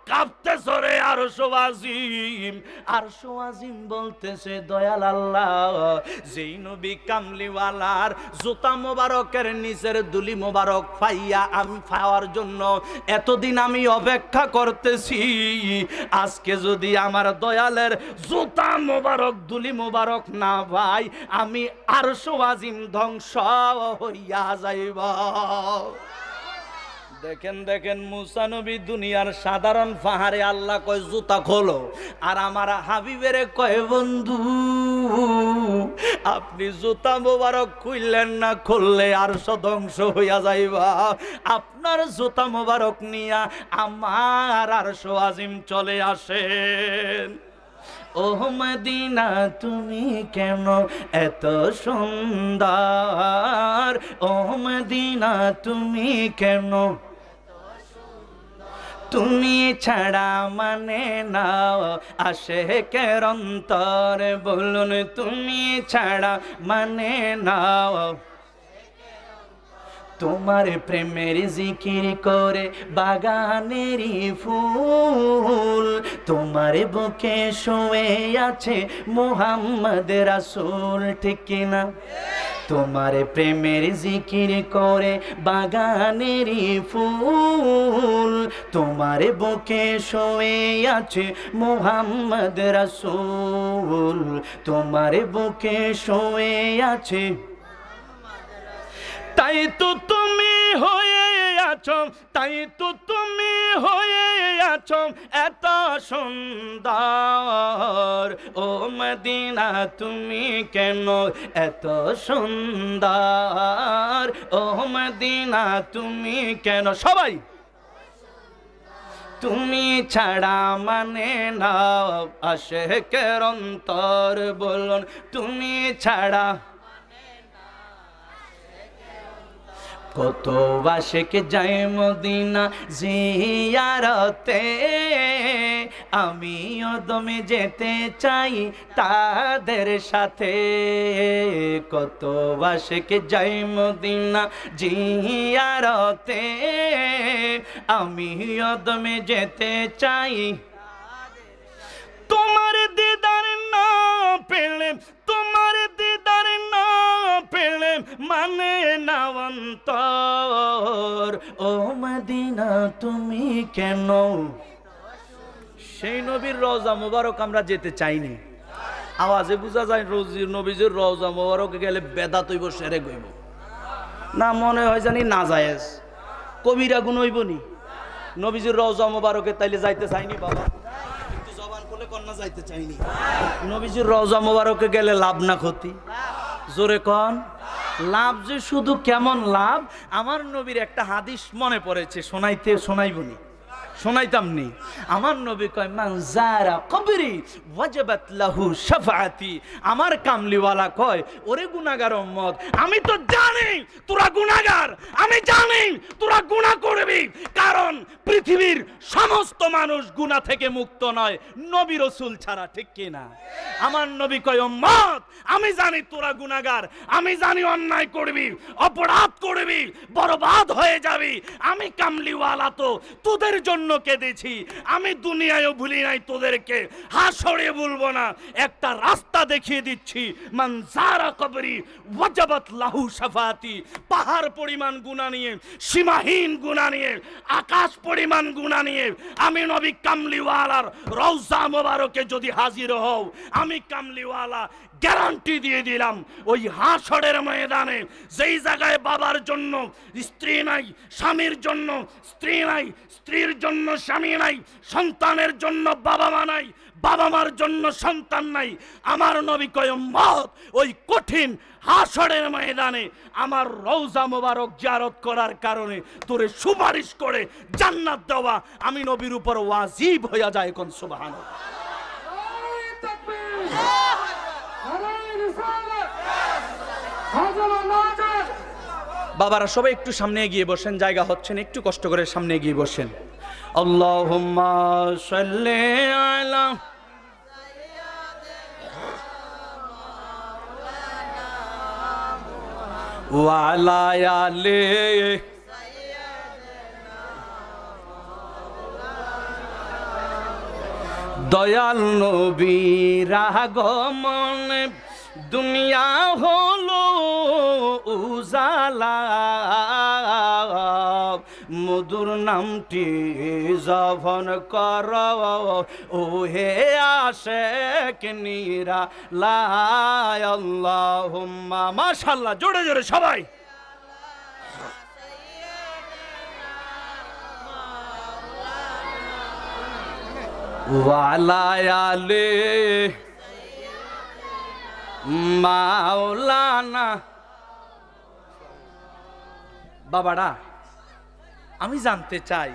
কাঁপতেছ রে আর সোয়াজিম আর সোয়াজিম বলতেছে দয়াল আল্লাহ যেই নবী কামলিওয়ালার জুতা মোবারকের নিচের দুলি মোবারক পাইয়া আমি পাওয়ার জন্য এতদিন আমি অপেক্ষা করতেছি আজকে যদি আমার দয়ালের জুতা মোবারক দুলি মোবারক না ভাই আমি আর সোয়াজিম ধ্বংস হইয়া যাইব দেখেন দেখেন মুসানবী দুনিয়ার সাধারণ ফাহারে আল্লাহ কয় জুতা খোলো আর আমার হাবিবের কয় বন্ধু আপনি জুতা মোবারক খুললেন না খুললে আর সদংস হইয়া যাইবা আপনার জুতা মোবারক নিয়া আমার আর আজিম চলে আসেন ওহমদিনা তুমি কেন এত সুন্দর ওহমদিনা তুমি কেন তুমি ছাড়া মানে নাও আসে কেরন্তর বলুন তুমি ছাড়া মানে নাও তোমার প্রেমের জিকির করে বাগানেরই ফুল তোমার বুকে শুয়ে আছে মোহাম্মদ রাসুল ঠিক না তোমার প্রেমের জিকির করে বাগানের ফুল তোমার বুকে শোয়ে আছে মোহাম্মদ রাসুল তোমার বুকে শোয়ে আছে তাই তো তুমি হয়ে আছো তাই তো তুমি হয়ে আছো এত সুন্দর ও মদিনা তুমি কেন এত সুন্দর ও মদিনা তুমি কেন সবাই তুমি ছাড়া মানে না আশেকের অন্তর বলুন তুমি ছাড়া কত আশেক যাই মদিনা জিয়ারতে আমিও দমে যেতে চাই তাদের সাথে কত আশেক যাই মদিনা জিয়ারতে আমিও দমে যেতে চাই তোমার দিদার না পেলে তোমার দিদার না পেলে মানে অন্তর ও মদিনা তুমি কেন সেই নবীর রজা মোবারক আমরা যেতে চাইনি আওয়াজে বোঝা যায় রোজির নবীজির রজা মোবারক গেলে বেদা তৈব সেরে গইব না মনে হয় জানি না যায়জ কবিরা গুণ হইব নি নবীজির রওজা মোবারকে তাইলে যাইতে চাইনি বাবা কিন্তু জবান যাইতে চাইনি নবীজির রওজা মোবারকে গেলে লাভ না ক্ষতি জোরে কন লাভ যে শুধু কেমন লাভ আমার নবীর একটা হাদিস মনে পড়েছে শোনাইতে শোনাই বলি শোনাইতাম নি আমার নবী কয় মান কবরি ওয়াজাবাত লাহু শাফাআতি আমার কামলিওয়ালা কয় ওরে গুনাহগার উম্মত আমি তো জানি তোরা গুনাহগার আমি জানি তোরা গুনাহ করবি কারণ পৃথিবীর সমস্ত মানুষ গুনাহ থেকে মুক্ত নয় নবী রাসূল ছাড়া ঠিক কি না আমার নবী কয় উম্মত আমি জানি তোরা গুনাহগার আমি জানি অন্যায় করবি অপরাধ করবি বরবাদ হয়ে যাবি আমি কামলিওয়ালা তো তোদের জন্য অন্যকে দিছি আমি দুনিয়ায়ও ভুলি নাই তোদেরকে হাসরে ভুলবো না একটা রাস্তা দেখিয়ে দিচ্ছি মানজারা কবরি ওয়াজাবাত লাহু সাফাতি পাহাড় পরিমাণ গুণা নিয়ে সীমাহীন গুণা নিয়ে আকাশ পরিমাণ গুণা নিয়ে আমি নবী কামলিওয়ালার রওজা মোবারকে যদি হাজির হও আমি কামলিওয়ালা গ্যারান্টি দিয়ে দিলাম ওই হাসরের ময়দানে যেই জায়গায় বাবার জন্য স্ত্রী নাই স্বামীর জন্য স্ত্রী নাই স্ত্রীর জন্য স্বামী নাই সন্তানের জন্য বাবা মা নাই বাবা মার জন্য সন্তান নাই আমার নবী কয় মত ওই কঠিন হাসরের ময়দানে আমার রৌজা মোবারক জারত করার কারণে তোরে সুপারিশ করে জান্নাত দেওয়া আমি নবীর উপর ওয়াজিব হইয়া যায় কোন সুবাহান হাজার বাবারা সবাই একটু সামনে গিয়ে বসেন জায়গা হচ্ছেন একটু কষ্ট করে সামনে গিয়ে বসেন দয়াল নবী রাগমনে দুনিয়া হলো উজালা মধুর নামটি যভন কর ও হে আসে কিনিরা লাল্লাহ মাশাল্লাহ জোরে জোরে সবাই ওয়ালা আলে মাওলানা বাবারা আমি জানতে চাই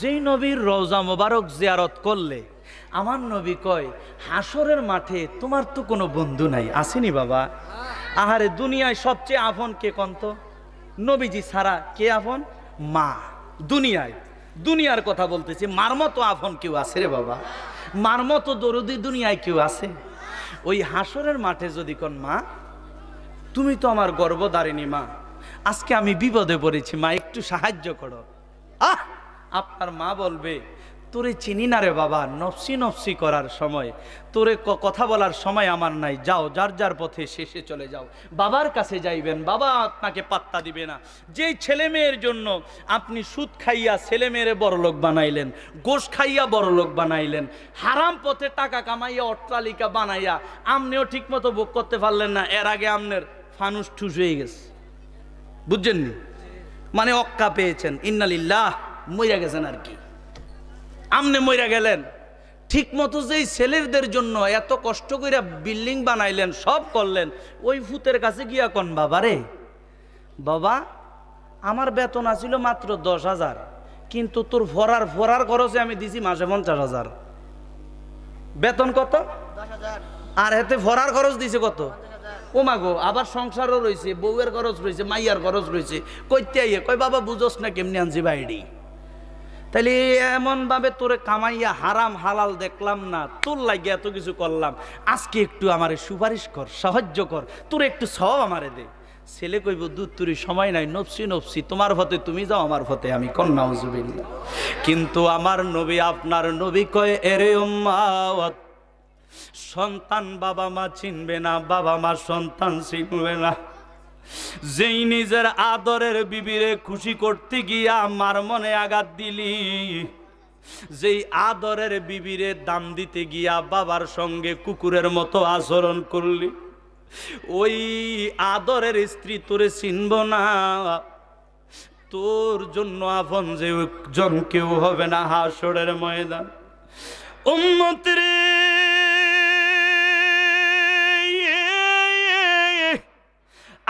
যেই নবীর রোজা মোবারক জিয়ারত করলে আমার নবী কয় হাসরের মাঠে তোমার তো কোনো বন্ধু নাই আসেনি বাবা আহারে দুনিয়ায় সবচেয়ে আফন কে কন্ত নবীজি ছাড়া কে আফন মা দুনিয়ায় দুনিয়ার কথা বলতেছি মার মতো আফন কেউ আছে রে বাবা মার মতো দরদি দুনিয়ায় কেউ আছে ওই হাসরের মাঠে যদি কোন মা তুমি তো আমার দাঁড়িনি মা আজকে আমি বিপদে পড়েছি মা একটু সাহায্য করো আহ আপনার মা বলবে তোরে চিনি না রে বাবা নফসি নফসি করার সময় তোরে কথা বলার সময় আমার নাই যাও যার যার পথে শেষে চলে যাও বাবার কাছে যাইবেন বাবা আপনাকে পাত্তা দিবে না যেই ছেলে মেয়ের জন্য আপনি সুদ খাইয়া ছেলে মেয়েরে বড়লোক বানাইলেন গোশ খাইয়া বড়লোক বানাইলেন হারাম পথে টাকা কামাইয়া অট্টালিকা বানাইয়া আমনেও ঠিকমতো ভোগ করতে পারলেন না এর আগে আমনের ফানুস ঠুস হয়ে গেছে বুঝছেন মানে অক্কা পেয়েছেন ইন্নালিল্লাহ মরিয়া গেছেন আর কি আমনে মইরা গেলেন ঠিক মতো যেই ছেলেদের জন্য এত কষ্ট করে বিল্ডিং বানাইলেন সব করলেন ওই ফুতের কাছে গিয়া কন বাবা রে বাবা আমার বেতন আছিল মাত্র দশ হাজার কিন্তু তোর ফরার ফরার খরচে আমি দিছি মাসে পঞ্চাশ হাজার বেতন কত আর হেতে ফরার খরচ দিছে কত ও মাগো আবার সংসারও রয়েছে বউয়ের খরচ রয়েছে মাইয়ার খরচ রয়েছে কইতে আইয়ে কই বাবা বুঝোস না কেমনি আনছি বাইড়ি এমন এমনভাবে তোরে কামাইয়া হারাম হালাল দেখলাম না তোর লাগিয়ে এত কিছু করলাম আজকে একটু আমারে সুপারিশ কর সাহায্য কর তোর একটু সব আমারে দে ছেলে কইব দুধ তুরি সময় নাই নফসি নফসি তোমার ফতে তুমি যাও আমার ফতে আমি কন্যা উজুবিল্লা কিন্তু আমার নবী আপনার নবী কয় এরে সন্তান বাবা মা চিনবে না বাবা মা সন্তান চিনবে না যেই নিজের আদরের বিবিরে খুশি করতে গিয়া আমার মনে আঘাত দিলি যেই আদরের বিবিরে দাম দিতে গিয়া বাবার সঙ্গে কুকুরের মতো আচরণ করলি ওই আদরের স্ত্রী তোরে চিনব না তোর জন্য আপন যে জন কেউ হবে না হাসরের ময়দান উন্নতির রে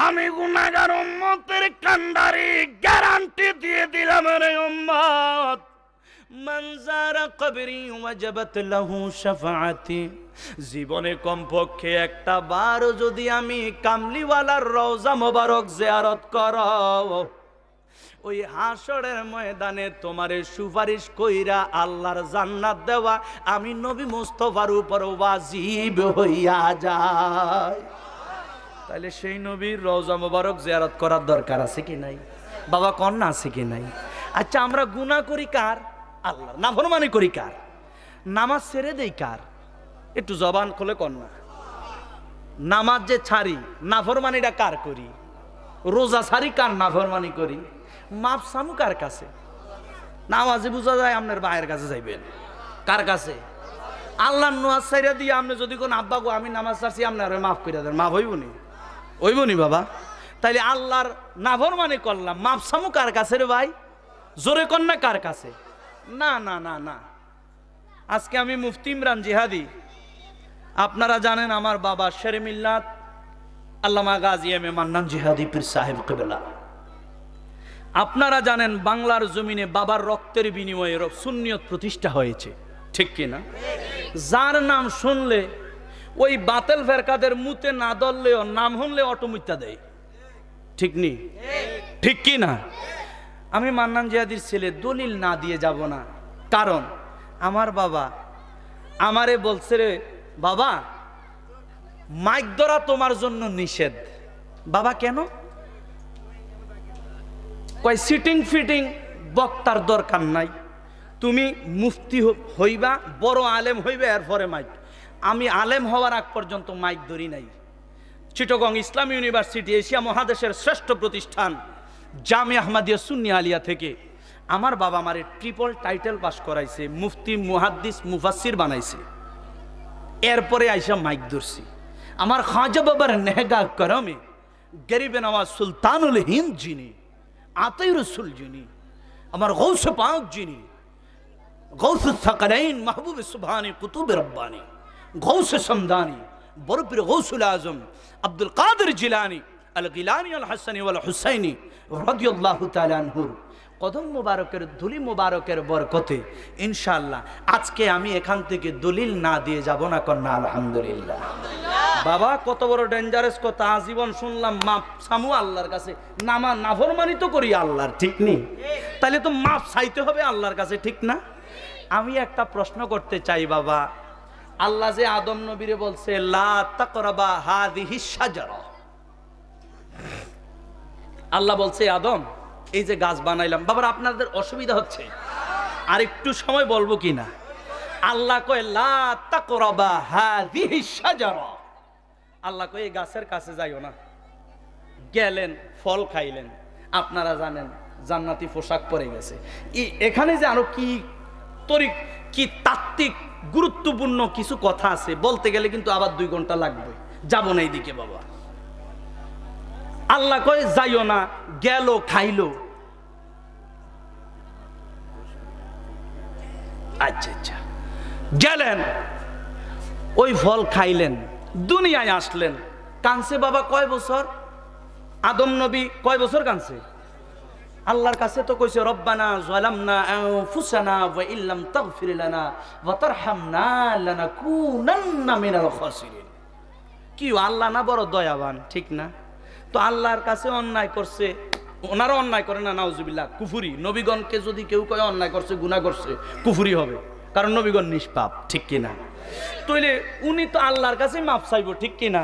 আমি গুনাগার উম্মতের কান্ডারি গ্যারান্টি দিয়ে দিলাম রে উম্মত জীবনে কমপক্ষে একটা বার যদি আমি কামলিওয়ালার রওজা মোবারক জিয়ারত কর ওই হাসরের ময়দানে তোমারে সুপারিশ কইরা আল্লাহর জান্নাত দেওয়া আমি নবী মুস্তফার উপর ওয়াজিব হইয়া যায় তাহলে সেই নবীর রওজা মোবারক জিয়ারত করার দরকার আছে কি নাই বাবা কন্যা আছে কি নাই আচ্ছা আমরা গুণা করি কার আল্লাহর নাফরমানি করি কার নামাজ ছেড়ে দেই কার একটু জবান খোলে কন্যা নামাজ যে ছাড়ি নাফরমানিটা কার করি রোজা ছাড়ি কার নাফরমানি করি মাপ সামু কার কাছে নামাজে বোঝা যায় আপনার বায়ের কাছে যাইবেন কার কাছে আল্লাহ নোয়াজ সাইরা দিয়ে আপনি যদি কোন আব্বা আমি নামাজ ছাড়ছি আপনার মাফ করে দেন মাফ হইব না বনি বাবা তাইলে আল্লাহর নাভর মানে করলাম মাপসামু কার কাছে রে ভাই জোরে কন্যা কার কাছে না না না না আজকে আমি মুফতি ইমরান জিহাদি আপনারা জানেন আমার বাবা শেরমিল্লাত আল্লামা গাজী এম এ মান্নান জিহাদি পীর সাহেব কেবেলা আপনারা জানেন বাংলার জমিনে বাবার রক্তের বিনিময়ে সুন্নিয়ত প্রতিষ্ঠা হয়েছে ঠিক কিনা যার নাম শুনলে ওই বাতেল ফেরকাদের মুতে না দললেও নাম হনলে অটোমিত্যা দেয় ঠিক নি ঠিক কি না আমি মান্নান জিয়াদির ছেলে দলিল না দিয়ে যাব না কারণ আমার বাবা আমারে বলছে রে বাবা মাইক ধরা তোমার জন্য নিষেধ বাবা কেন কয় সিটিং ফিটিং বক্তার দরকার নাই তুমি মুফতি হইবা বড় আলেম হইবে এরপরে মাইক আমি আলেম হওয়ার আগ পর্যন্ত মাইক ধরি নাই চিটগং ইসলাম ইউনিভার্সিটি এশিয়া মহাদেশের শ্রেষ্ঠ প্রতিষ্ঠান জামে আহমদিয়া সুন্নি আলিয়া থেকে আমার বাবা মারে ট্রিপল টাইটেল পাস করাইছে মুফতি মুহাদ্দিস মুফাসির বানাইছে এরপরে আইসা মাইক ধরছি আমার খাজা বাবার নেহগা করমে গরিবে নওয়াজ সুলতানুল হিন্দ যিনি আতই রসুল যিনি আমার গৌস পাক যিনি গৌস মাহবুব সুবাহানি কুতুব রব্বানী গৌস সমদানি বরফির গৌসুল আজম আব্দুল কাদের জিলানি আল গিলানি আল হাসানি আল হুসাইনি রদিউল্লাহ তালানহুর কদম মোবারকের ধুলি মোবারকের বরকতে ইনশাল্লাহ আজকে আমি এখান থেকে দলিল না দিয়ে যাব না কন্যা আলহামদুলিল্লাহ বাবা কত বড় ডেঞ্জারাস কথা আজীবন শুনলাম মাপ সামু আল্লাহর কাছে নামা নাফরমানি তো করি আল্লাহর ঠিক নেই তাহলে তো মাপ চাইতে হবে আল্লাহর কাছে ঠিক না আমি একটা প্রশ্ন করতে চাই বাবা আল্লাহ যে আদম নবীরে বলছে লা আল্লাহ বলছে আদম এই যে গাছ বানাইলাম বাবার আপনাদের অসুবিধা হচ্ছে আর একটু সময় বলবো কিনা আল্লাহ কয় লা আল্লাহ কয়ে এই গাছের কাছে যাইও না গেলেন ফল খাইলেন আপনারা জানেন জান্নাতি পোশাক পরে গেছে এখানে যে আরো কি তরিক কি তাত্ত্বিক গুরুত্বপূর্ণ কিছু কথা আছে বলতে গেলে কিন্তু আবার দুই ঘন্টা লাগবে যাব না এইদিকে বাবা আল্লাহ কয়ে যাইও না গেল খাইলো আচ্ছা আচ্ছা গেলেন ওই ফল খাইলেন দুনিয়ায় আসলেন কানছে বাবা কয় বছর আদম নবী কয় বছর কানছে আল্লাহর কাছে তো কইছে রব্বানা জালামনা আনফুসানা ওয়া ইল্লাম তাগফির লানা ওয়া তারহামনা লানাকুনান্না মিনাল খাসিরিন কি আল্লাহ না বড় দয়াবান ঠিক না তো আল্লাহর কাছে অন্যায় করছে ওনারও অন্যায় করে না নাউজুবিল্লাহ কুফুরি নবীগণকে যদি কেউ কয় অন্যায় করছে গুণা করছে কুফুরি হবে কারণ নবীগণ নিষ্পাপ ঠিক কিনা তইলে উনি তো আল্লাহর কাছে মাপ চাইব ঠিক কিনা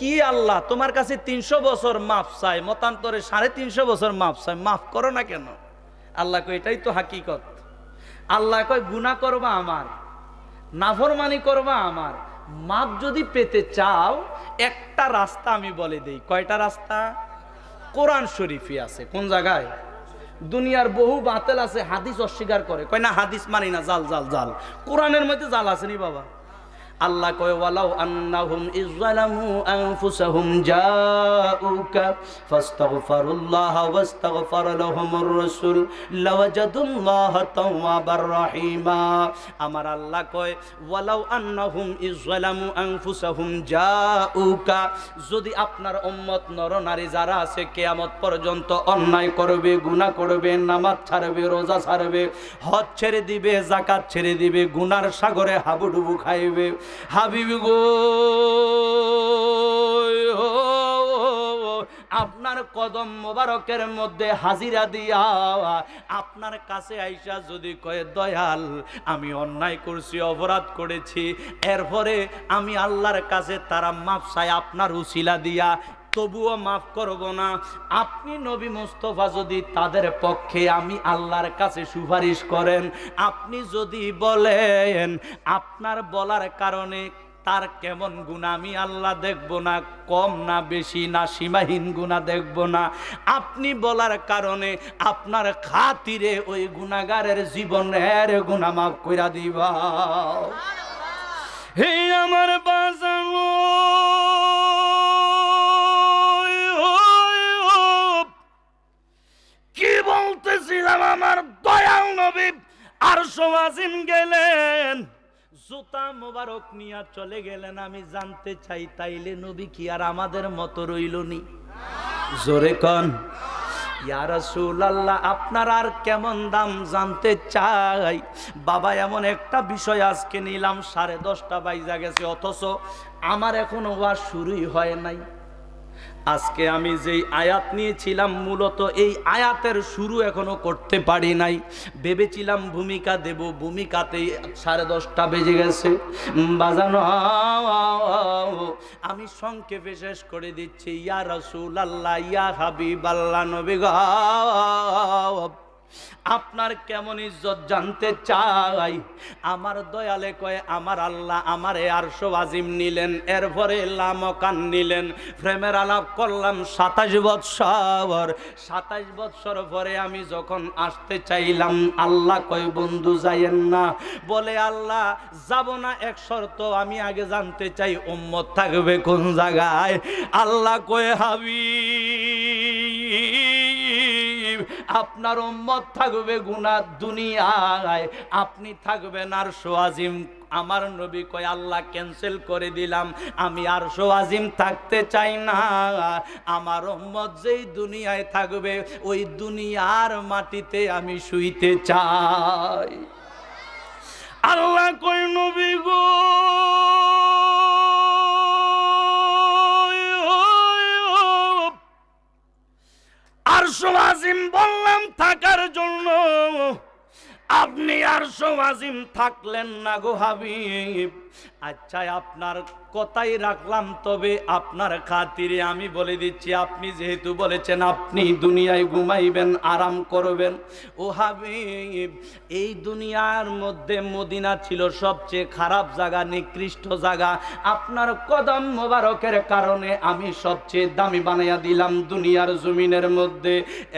কি আল্লাহ তোমার কাছে তিনশো বছর মাফ চাই মতান্তরে সাড়ে তিনশো বছর মাপ চাই মাফ করো না কেন আল্লাহ কয় এটাই তো হাকিকত আল্লাহ কয় গুণা করবা আমার নাফরমানি করবা আমার মাফ যদি পেতে চাও একটা রাস্তা আমি বলে দেই কয়টা রাস্তা কোরআন শরীফই আছে কোন জায়গায় দুনিয়ার বহু বাতেল আছে হাদিস অস্বীকার করে কয় না হাদিস মানি না জাল জাল জাল কোরআনের মধ্যে জাল আসেনি বাবা আল্লাহ কয় ওয়ালাউ আন্নাহুম ইযালামু আনফুসাহুম জাউকা ফাস্তাগফিরুল্লাহ ওয়াস্তাগফার লাহুমুর রাসূল লাওয়াজাদুল্লাহ তাওয়াবার রাহিমা আমার আল্লাহ কয় ওয়ালাউ আন্নাহুম ইযালামু আনফুসাহুম জাউকা যদি আপনার উম্মত নরনারী যারা আছে কিয়ামত পর্যন্ত অন্যায় করবে গুনাহ করবে নামাজ ছাড়বে রোজা ছাড়বে হজ ছেড়ে দিবে যাকাত ছেড়ে দিবে গুনার সাগরে হাবুডুবু খাইবে হাবিব গো আপনার কদম মোবারকের মধ্যে হাজিরা দিয়া আপনার কাছে আইসা যদি কয়ে দয়াল আমি অন্যায় করছি অপরাধ করেছি এরপরে আমি আল্লাহর কাছে তারা মাপসায় আপনার উশিলা দিয়া তবুও মাফ করব না আপনি নবী মুস্তফা যদি তাদের পক্ষে আমি আল্লাহর কাছে সুপারিশ করেন আপনি যদি বলেন আপনার বলার কারণে তার কেমন গুণা আমি আল্লাহ দেখব না কম না বেশি না সীমাহীন গুণা দেখব না আপনি বলার কারণে আপনার খাতিরে ওই গুণাগারের জীবনের গুণা মাফ করে দিবা হে আমার বাজার আমার দয়াল নবী আর সোয়াজিম গেলেন জুতা মোবারক নিয়া চলে গেলেন আমি জানতে চাই তাইলে নবী কি আর আমাদের মতো রইল নি জোরে কন আপনার আর কেমন দাম জানতে চাই বাবা এমন একটা বিষয় আজকে নিলাম সাড়ে দশটা বাইজা গেছে অথচ আমার এখনো ওয়া শুরুই হয় নাই আজকে আমি যেই আয়াত নিয়েছিলাম মূলত এই আয়াতের শুরু এখনো করতে পারি নাই ভেবেছিলাম ভূমিকা দেব ভূমিকাতেই সাড়ে দশটা বেজে গেছে বাজানো আমি সংক্ষেপে শেষ করে দিচ্ছি ইয়া রসুল আল্লাহ ইয়া হাবিব আল্লাহ নবী আপনার কেমন ইজ্জত জানতে চাই আমার দয়ালে কয়ে আমার আল্লাহ আমার আরশো আজিম নিলেন এরপরে লামকান নিলেন প্রেমের আলাপ করলাম সাতাশ বৎসর সাতাশ বৎসর পরে আমি যখন আসতে চাইলাম আল্লাহ কয় বন্ধু যাইয়েন না বলে আল্লাহ যাব না এক শর্ত আমি আগে জানতে চাই উম্মত থাকবে কোন জায়গায় আল্লাহ কয়ে হাবি আপনার উম্মত থাকবে গুনা দুনিয়ায় আপনি থাকবেন আর সোয়াজিম আমার নবী কয় আল্লাহ ক্যান্সেল করে দিলাম আমি আর আজিম থাকতে চাই না আমার উম্মত যেই দুনিয়ায় থাকবে ওই দুনিয়ার মাটিতে আমি শুইতে চাই আল্লাহ কই নবী গো আজিম বললাম থাকার জন্য আপনি আজিম থাকলেন না গো হাবিব আচ্ছা আপনার কথাই রাখলাম তবে আপনার খাতিরে আমি বলে দিচ্ছি আপনি যেহেতু বলেছেন আপনি দুনিয়ায় ঘুমাইবেন আরাম করবেন ও হাবিব এই দুনিয়ার মধ্যে মদিনা ছিল সবচেয়ে খারাপ জায়গা নিকৃষ্ট জায়গা আপনার কদম মোবারকের কারণে আমি সবচেয়ে দামি বানাইয়া দিলাম দুনিয়ার জমিনের মধ্যে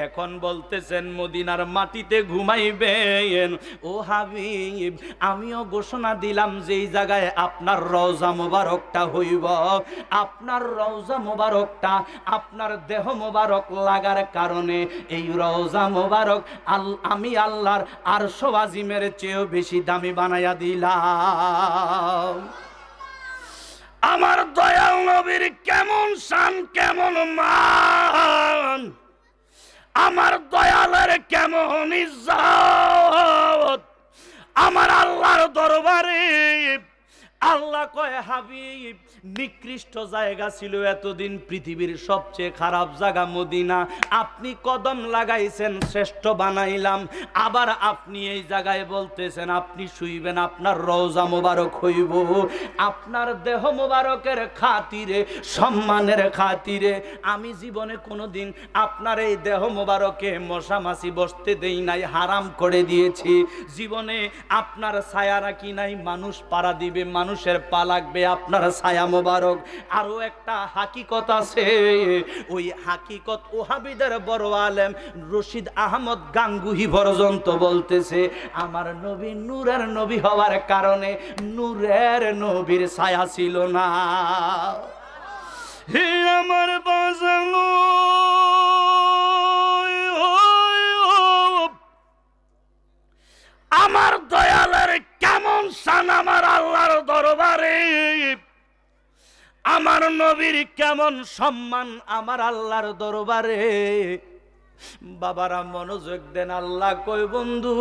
এখন বলতেছেন মদিনার মাটিতে ঘুমাইবেন ও হাবিব আমিও ঘোষণা দিলাম যেই জায়গায় আপনার রওজা মোবারকটা হইব আপনার রওজা মোবারকটা আপনার দেহ মোবারক লাগার কারণে এই রওজা মোবারক আমি আল্লাহর আর আজিমের চেয়েও বেশি দামি বানাইয়া দিলাম আমার দয়াল নবীর কেমন শান কেমন মান আমার দয়ালের কেমন ইজ্জত আমার আল্লাহর দরবারে আল্লাহ কয় হাবিব নিকৃষ্ট জায়গা ছিল এতদিন পৃথিবীর সবচেয়ে খারাপ জায়গা মদিনা আপনি কদম লাগাইছেন শ্রেষ্ঠ বানাইলাম আবার আপনি এই জায়গায় বলতেছেন আপনি শুইবেন আপনার রওজা মোবারক হইব আপনার দেহ মোবারকের খাতিরে সম্মানের খাতিরে আমি জীবনে কোনো দিন আপনার এই দেহ মোবারকে মশা বসতে দেই নাই হারাম করে দিয়েছি জীবনে আপনার ছায়া রাখি নাই মানুষ পাড়া দিবে মানুষ মানুষের পা লাগবে আপনার ছায়া মোবারক আরও একটা হাকিকত আছে ওই হাকিকত ওহাবিদের বড় আলেম রশিদ আহমদ গাঙ্গুহি পর্যন্ত বলতেছে আমার নবী নূরের নবী হওয়ার কারণে নূরের নবীর ছায়া ছিল না হে আমার বাজানো আমার দয়ালের কেমন সানামা আল্লাহর দরবারে আমার নবীর কেমন সম্মান আমার আল্লাহর দরবারে বাবারা মনোযোগ দেন আল্লাহ কই বন্ধু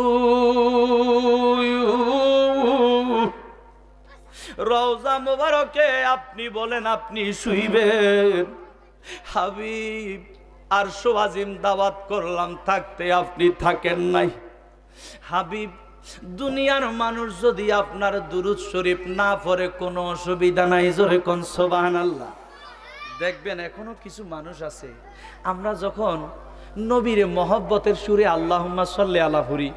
রওজা মোবারকে আপনি বলেন আপনি শুইবেন হাবিব আর সোয়াজিম দাওয়াত করলাম থাকতে আপনি থাকেন নাই হাবিব দুনিয়ার মানুষ যদি আপনার দুরুদ শরীফ না পড়ে কোনো অসুবিধা নাই জোরে কোন সোবাহান আল্লাহ দেখবেন এখনো কিছু মানুষ আছে আমরা যখন নবীর মহব্বতের সুরে আল্লাহম্মা আল্লাহ আলাহুরি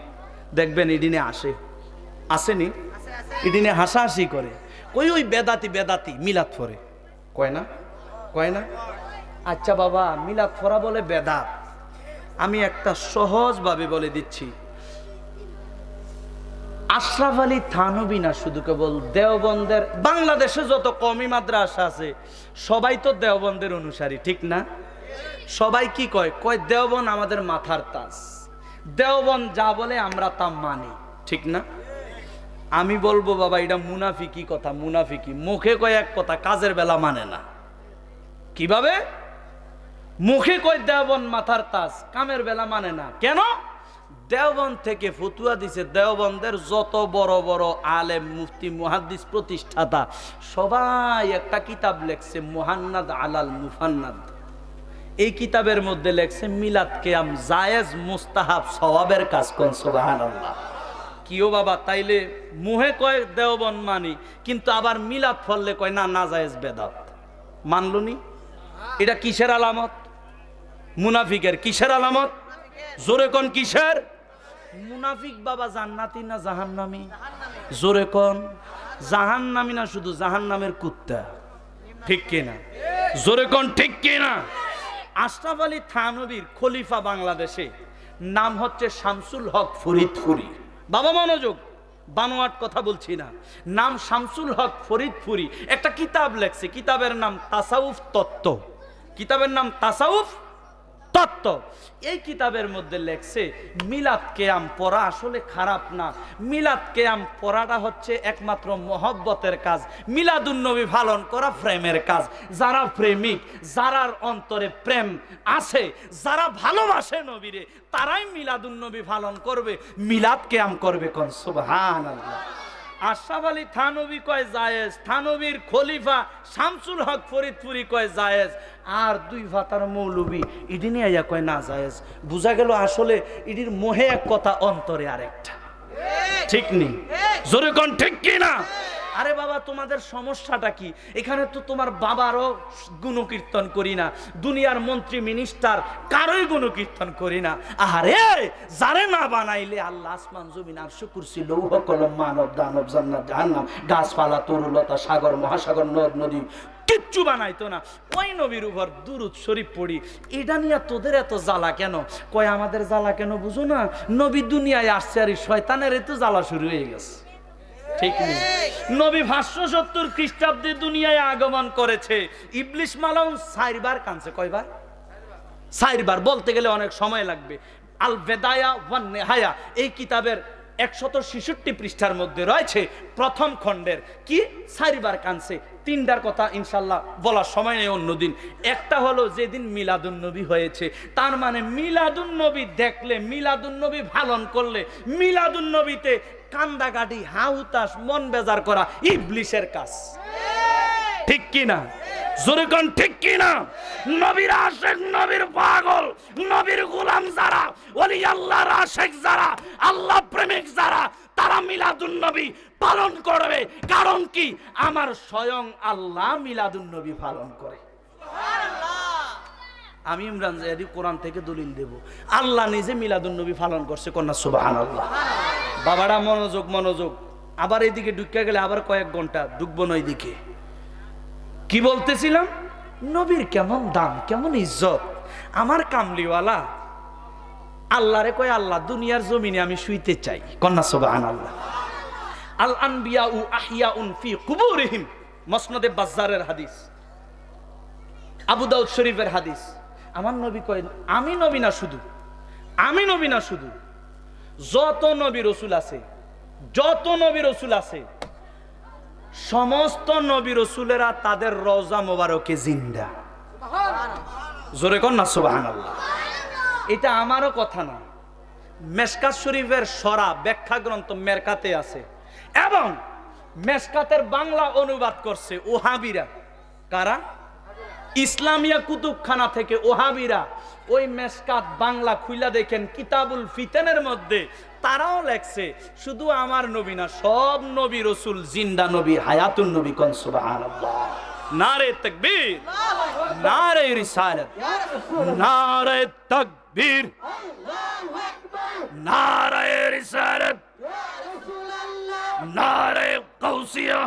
দেখবেন ইডিনে আসে আসেনি এডিনে হাসাহাসি করে ওই ওই বেদাতি বেদাতি মিলাত ফরে কয় না কয় না আচ্ছা বাবা মিলাত ফরা বলে বেদাত আমি একটা সহজভাবে বলে দিচ্ছি আশরাফ আলী থানবী না শুধু কেবল দেওবন্দের বাংলাদেশে যত কমি মাদ্রাসা আছে সবাই তো দেওবন্দের অনুসারী ঠিক না সবাই কি কয় কয় দেওবন আমাদের মাথার তাস দেওবন যা বলে আমরা তা মানি ঠিক না আমি বলবো বাবা এটা মুনাফিকি কথা মুনাফিকি মুখে কয় এক কথা কাজের বেলা মানে না কিভাবে মুখে কয় দেওবন মাথার তাস কামের বেলা মানে না কেন দেওবন্দ থেকে ফতুয়া দিছে দেওবন্দের যত বড় বড় আলেম মুফতি মুহাদ্দিস প্রতিষ্ঠাতা সবাই একটা কিতাব লেখছে মোহান্নাদ আলাল মুফান্নাদ এই কিতাবের মধ্যে লেখছে মিলাদ কেয়াম জায়েজ মুস্তাহাব সবাবের কাজ কোন সোবাহান কিও বাবা তাইলে মুহে কয় দেওবন মানি কিন্তু আবার মিলাদ ফললে কয় না না জায়েজ বেদাত মানলুনি এটা কিসের আলামত মুনাফিকের কিসের আলামত জোরে কন কিসের মুনাফিক বাবা জান্নাতি না জাহান্নামি জোরে কন নামি না শুধু জাহান্নামের কুত্তা ঠিক কিনা জোরে কন ঠিক কিনা আশরাফ আলী থানবীর খলিফা বাংলাদেশে নাম হচ্ছে শামসুল হক ফরিদপুরি বাবা মনোযোগ বানোয়াট কথা বলছি না নাম শামসুল হক ফরিদপুরি একটা কিতাব লেখছে কিতাবের নাম তাসাউফ তত্ত্ব কিতাবের নাম তাসাউফ তত্ত্ব এই কিতাবের মধ্যে লেখছে মিলাদ কেয়াম পড়া আসলে খারাপ না মিলাদ কেয়াম পড়াটা হচ্ছে একমাত্র মহব্বতের কাজ মিলাদুন্নবী পালন করা প্রেমের কাজ যারা প্রেমিক যারার অন্তরে প্রেম আছে যারা ভালোবাসে নবীরে তারাই মিলাদুন্নবী পালন করবে মিলাদ কেয়াম করবে কন সুবহানাল্লাহ আশরাফ আলী থানবী কয় জায়েজ থানবীর খলিফা শামসুল হক ফরিদপুরি কয় জায়েজ আর দুই ভাতার মৌলবি ইডিনি নিয়ে আইয়া কয় না জায়েজ বোঝা গেল আসলে ইডির মোহে এক কথা অন্তরে আরেকটা ঠিক নেই জোরে কন ঠিক কিনা আরে বাবা তোমাদের সমস্যাটা কি এখানে তো তোমার বাবারও গুণকীর্তন করি না দুনিয়ার মন্ত্রী মিনিস্টার কারোই গুণকীর্তন করি না আরে যারে না বানাইলে আল্লাহ আসমান জমিন আর শুকুরসি লৌহ কলম মানব দানব জান্নাত জাহান্নাম গাছপালা তরুলতা সাগর মহাসাগর নদ নদী কিচ্ছু বানাইতো না ওই নবীর উপর দুরুদ শরীফ পড়ি এটা নিয়ে তোদের এত জ্বালা কেন কয় আমাদের জ্বালা কেন বুঝো না নবী দুনিয়ায় আসছে আর শয়তানের এত জ্বালা শুরু হয়ে গেছে নবী ভাষ্য সত্তর খ্রিস্টাব্দে দুনিয়ায় আগমন করেছে ইবলিশ মালাউন সাইরবার কানছে কয়বার সাইরবার বলতে গেলে অনেক সময় লাগবে আলভেদায়া নেহায়া এই কিতাবের একশত ছেষট্টি পৃষ্ঠার মধ্যে রয়েছে প্রথম খণ্ডের কি সাইরবার কানছে তিনটার কথা ইনশাল্লাহ বলার সময় নেই অন্যদিন একটা হলো যেদিন মিলাদুন্নবী হয়েছে তার মানে মিলাদুন্নবী দেখলে মিলাদুন্নবী পালন করলে মিলাদুন্নবীতে কান্দা কান্দাকাটি হাউতাস মন বেজার করা ইবলিশের কাজ ঠিক কি না জোরেকন ঠিক কি না নবীর আশেক নবীর পাগল নবীর গোলাম যারা ওলি আল্লাহর আশেক যারা আল্লাহ প্রেমিক যারা তারা মিলাদুন নবী পালন করবে কারণ কি আমার স্বয়ং আল্লাহ মিলাদুন নবী পালন করে সুবহানাল্লাহ আমি ইমরান জাহারি কোরআন থেকে দলিল দেব আল্লাহ নিজে মিলাদুন্নবী পালন করছে কন্যা সুবাহান আল্লাহ বাবারা মনোযোগ মনোযোগ আবার এদিকে ঢুকে গেলে আবার কয়েক ঘন্টা ডুববো না এইদিকে কি বলতেছিলাম নবীর কেমন দাম কেমন ইজ্জত আমার কামলিওয়ালা আল্লাহরে কয় আল্লাহ দুনিয়ার জমিনে আমি শুইতে চাই কন্যা সোবাহান আল্লাহ আল আনবিয়া উ আহিয়া উনফি রহিম মসনদে বাজারের হাদিস আবু দাউদ শরীফের হাদিস আমার নবী কয় আমি নবী না শুধু আমি নবী না শুধু যত নবী রসুল আছে যত নবী রসুল আছে সমস্ত নবী রসুলেরা তাদের রজা মোবারকে জিন্দা জোরে কন না সুবাহান এটা আমারও কথা না মেসকাত শরীফের সরা ব্যাখ্যা গ্রন্থ মেরকাতে আছে এবং মেসকাতের বাংলা অনুবাদ করছে ওহাবিরা কারা ইসলামিয়া কুতুবখানা থেকে ওহাবিরা ওই মেসকাত বাংলা খুইলা দেখেন কিতাবুল ফিতেনের মধ্যে তারাও লেখছে শুধু আমার নবী না সব নবী রসুল জিন্দা নবী হায়াতুন নবী কনসুবা নারে তকবীর নারে রিসালত নারে তকবীর নারে রিসালত নারে কৌসিয়া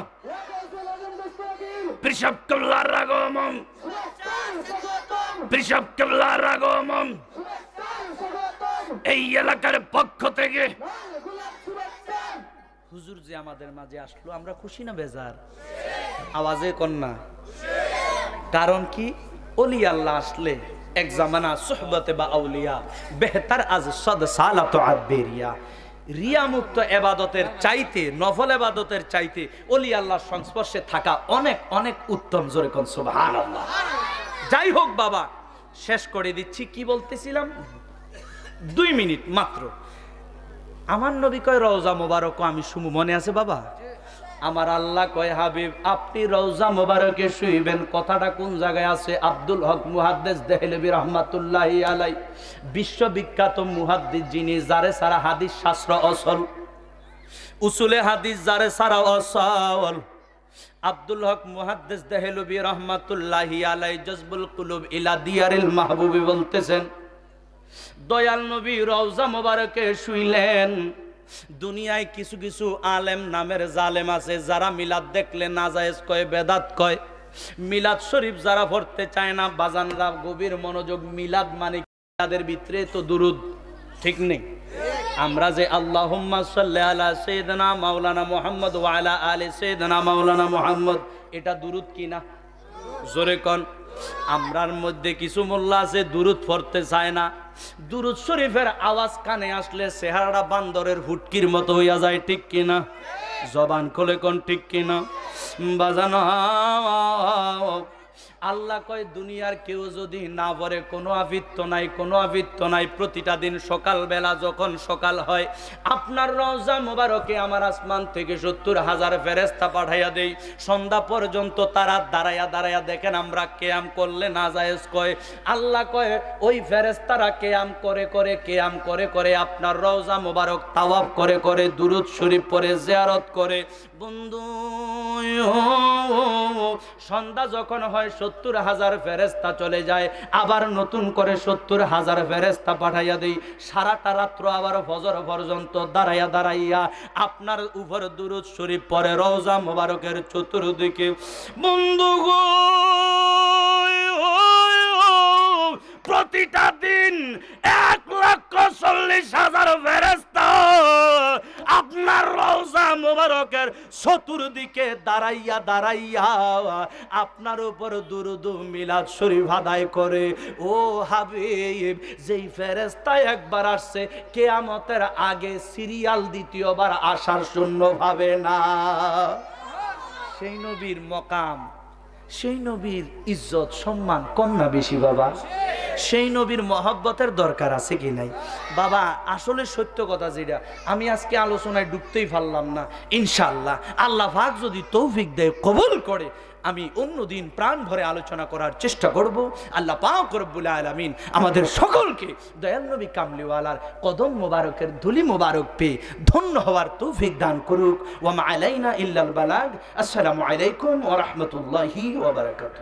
Bishop Bishop এই এলাকার পক্ষ থেকে হুজুর যে আমাদের মাঝে আসলো আমরা খুশি না বেজার আওয়াজে কন্যা কারণ কি অলি আল্লাহ আসলে এক জামানা সোহবতে বা আউলিয়া বেহতার আজ সদ সালা তো আব্বেরিয়া রিয়ামুক্ত এবাদতের চাইতে নফল এবাদতের চাইতে অলি আল্লাহর সংস্পর্শে থাকা অনেক অনেক উত্তম জোরে কনসুভান যাই হোক বাবা শেষ করে দিচ্ছি কি বলতেছিলাম দুই মিনিট মাত্র আমার নবী কয় রওজা মোবারকও আমি শুমু মনে আছে বাবা আমার আল্লাহ কয় হাবিব আপনি রৌজা মোবারকে শুইবেন কথাটা কোন জায়গায় আছে আব্দুল হক মুহাদ্দেশ দেহলবি রহমাতুল্লাহ আলাই বিশ্ববিখ্যাত মুহাদ্দিস যিনি যারে সারা হাদিস শাস্ত্র অসল উসুলে হাদিস যারে সারা অসল আব্দুল হক মুহাদ্দেশ দেহলবি রহমাতুল্লাহ আলাই জজবুল কুলুব ইলা দিয়ারিল মাহবুবি বলতেছেন দয়াল নবী রওজা মোবারকে শুইলেন দুনিয়ায় কিছু কিছু আলেম নামের জালেম আছে যারা মিলাদ দেখলে না যায় কয় বেদাত কয় মিলাদ শরীফ যারা ভরতে চায় না বাজানরা গভীর মনোযোগ মিলাদ মানে তাদের ভিতরে তো দুরুদ ঠিক নেই আমরা যে আল্লাহ আলা সৈদনা মাওলানা মোহাম্মদ ওয়ালা আলে সৈদনা মাওলানা মোহাম্মদ এটা দুরুদ কিনা জোরে কন আমরার মধ্যে কিছু মোল্লা আছে দুরুদ ফরতে চায় না দুরুদ শরীফের আওয়াজ কানে আসলে চেহারাটা বান্দরের হুটকির মতো হইয়া যায় ঠিক কিনা জবান খোলে কোন ঠিক কিনা বাজানো আল্লাহ কয় দুনিয়ার কেউ যদি না বলে কোনো আবৃত্ত নাই কোনো আবৃত্ত নাই প্রতিটা দিন সকালবেলা যখন সকাল হয় আপনার রজা মোবারকে আমার আসমান থেকে সত্তর হাজার ফেরেস্তা পাঠাইয়া দেই সন্ধ্যা পর্যন্ত তারা দাঁড়াইয়া দাঁড়াইয়া দেখেন আমরা কেয়াম করলে না জায়েজ কয় আল্লাহ কয় ওই ফেরেস্তারা কেয়াম করে করে কেয়াম করে করে আপনার রওজা মোবারক তাওয়াব করে করে দুরুদ শরীফ পরে জিয়ারত করে বন্ধু সন্ধ্যা যখন হয় সত্তর হাজার ফেরেস্তা চলে যায় আবার নতুন করে সত্তর হাজার ফেরেস্তা পাঠাইয়া দেই সারাটা রাত্র আবার ফজর পর্যন্ত দাঁড়াইয়া দাঁড়াইয়া আপনার উপর দূরত শরীফ পরে রওজা মোবারকের চতুর্দিকে বন্ধু গো প্রতিটা দিন এক লক্ষ চল্লিশ হাজার ফেরেস্তা আপনার রওজা মোবারকের চতুর্দিকে দাঁড়াইয়া দাঁড়াইয়া আপনার উপর দুরুদু মিলাদ শরীফ আদায় করে ও হাবিব যেই ফেরেস্তা একবার আসছে কেয়ামতের আগে সিরিয়াল দ্বিতীয়বার আসার শূন্য ভাবে না সেই নবীর মকাম সেই নবীর ইজ্জত সম্মান কম না বেশি বাবা সেই নবীর মহব্বতের দরকার আছে কি নাই বাবা আসলে সত্য কথা যেটা আমি আজকে আলোচনায় ডুবতেই পারলাম না ইনশাল্লাহ আল্লাহ ভাগ যদি তৌফিক দেয় কবল করে আমি অন্য দিন প্রাণ ভরে আলোচনা করার চেষ্টা করব আল্লাহ পাও করবুল আলমিন আমাদের সকলকে দয়ালনবী কামলিওয়ালার কদম মোবারকের ধুলি মোবারক পেয়ে ধন্য হওয়ার তৌফিক দান করুক ওয়াম আলাইনা ইল্লাল বালাগ আসসালামু আলাইকুম ওরহমতুল্লাহি ওবরাকাত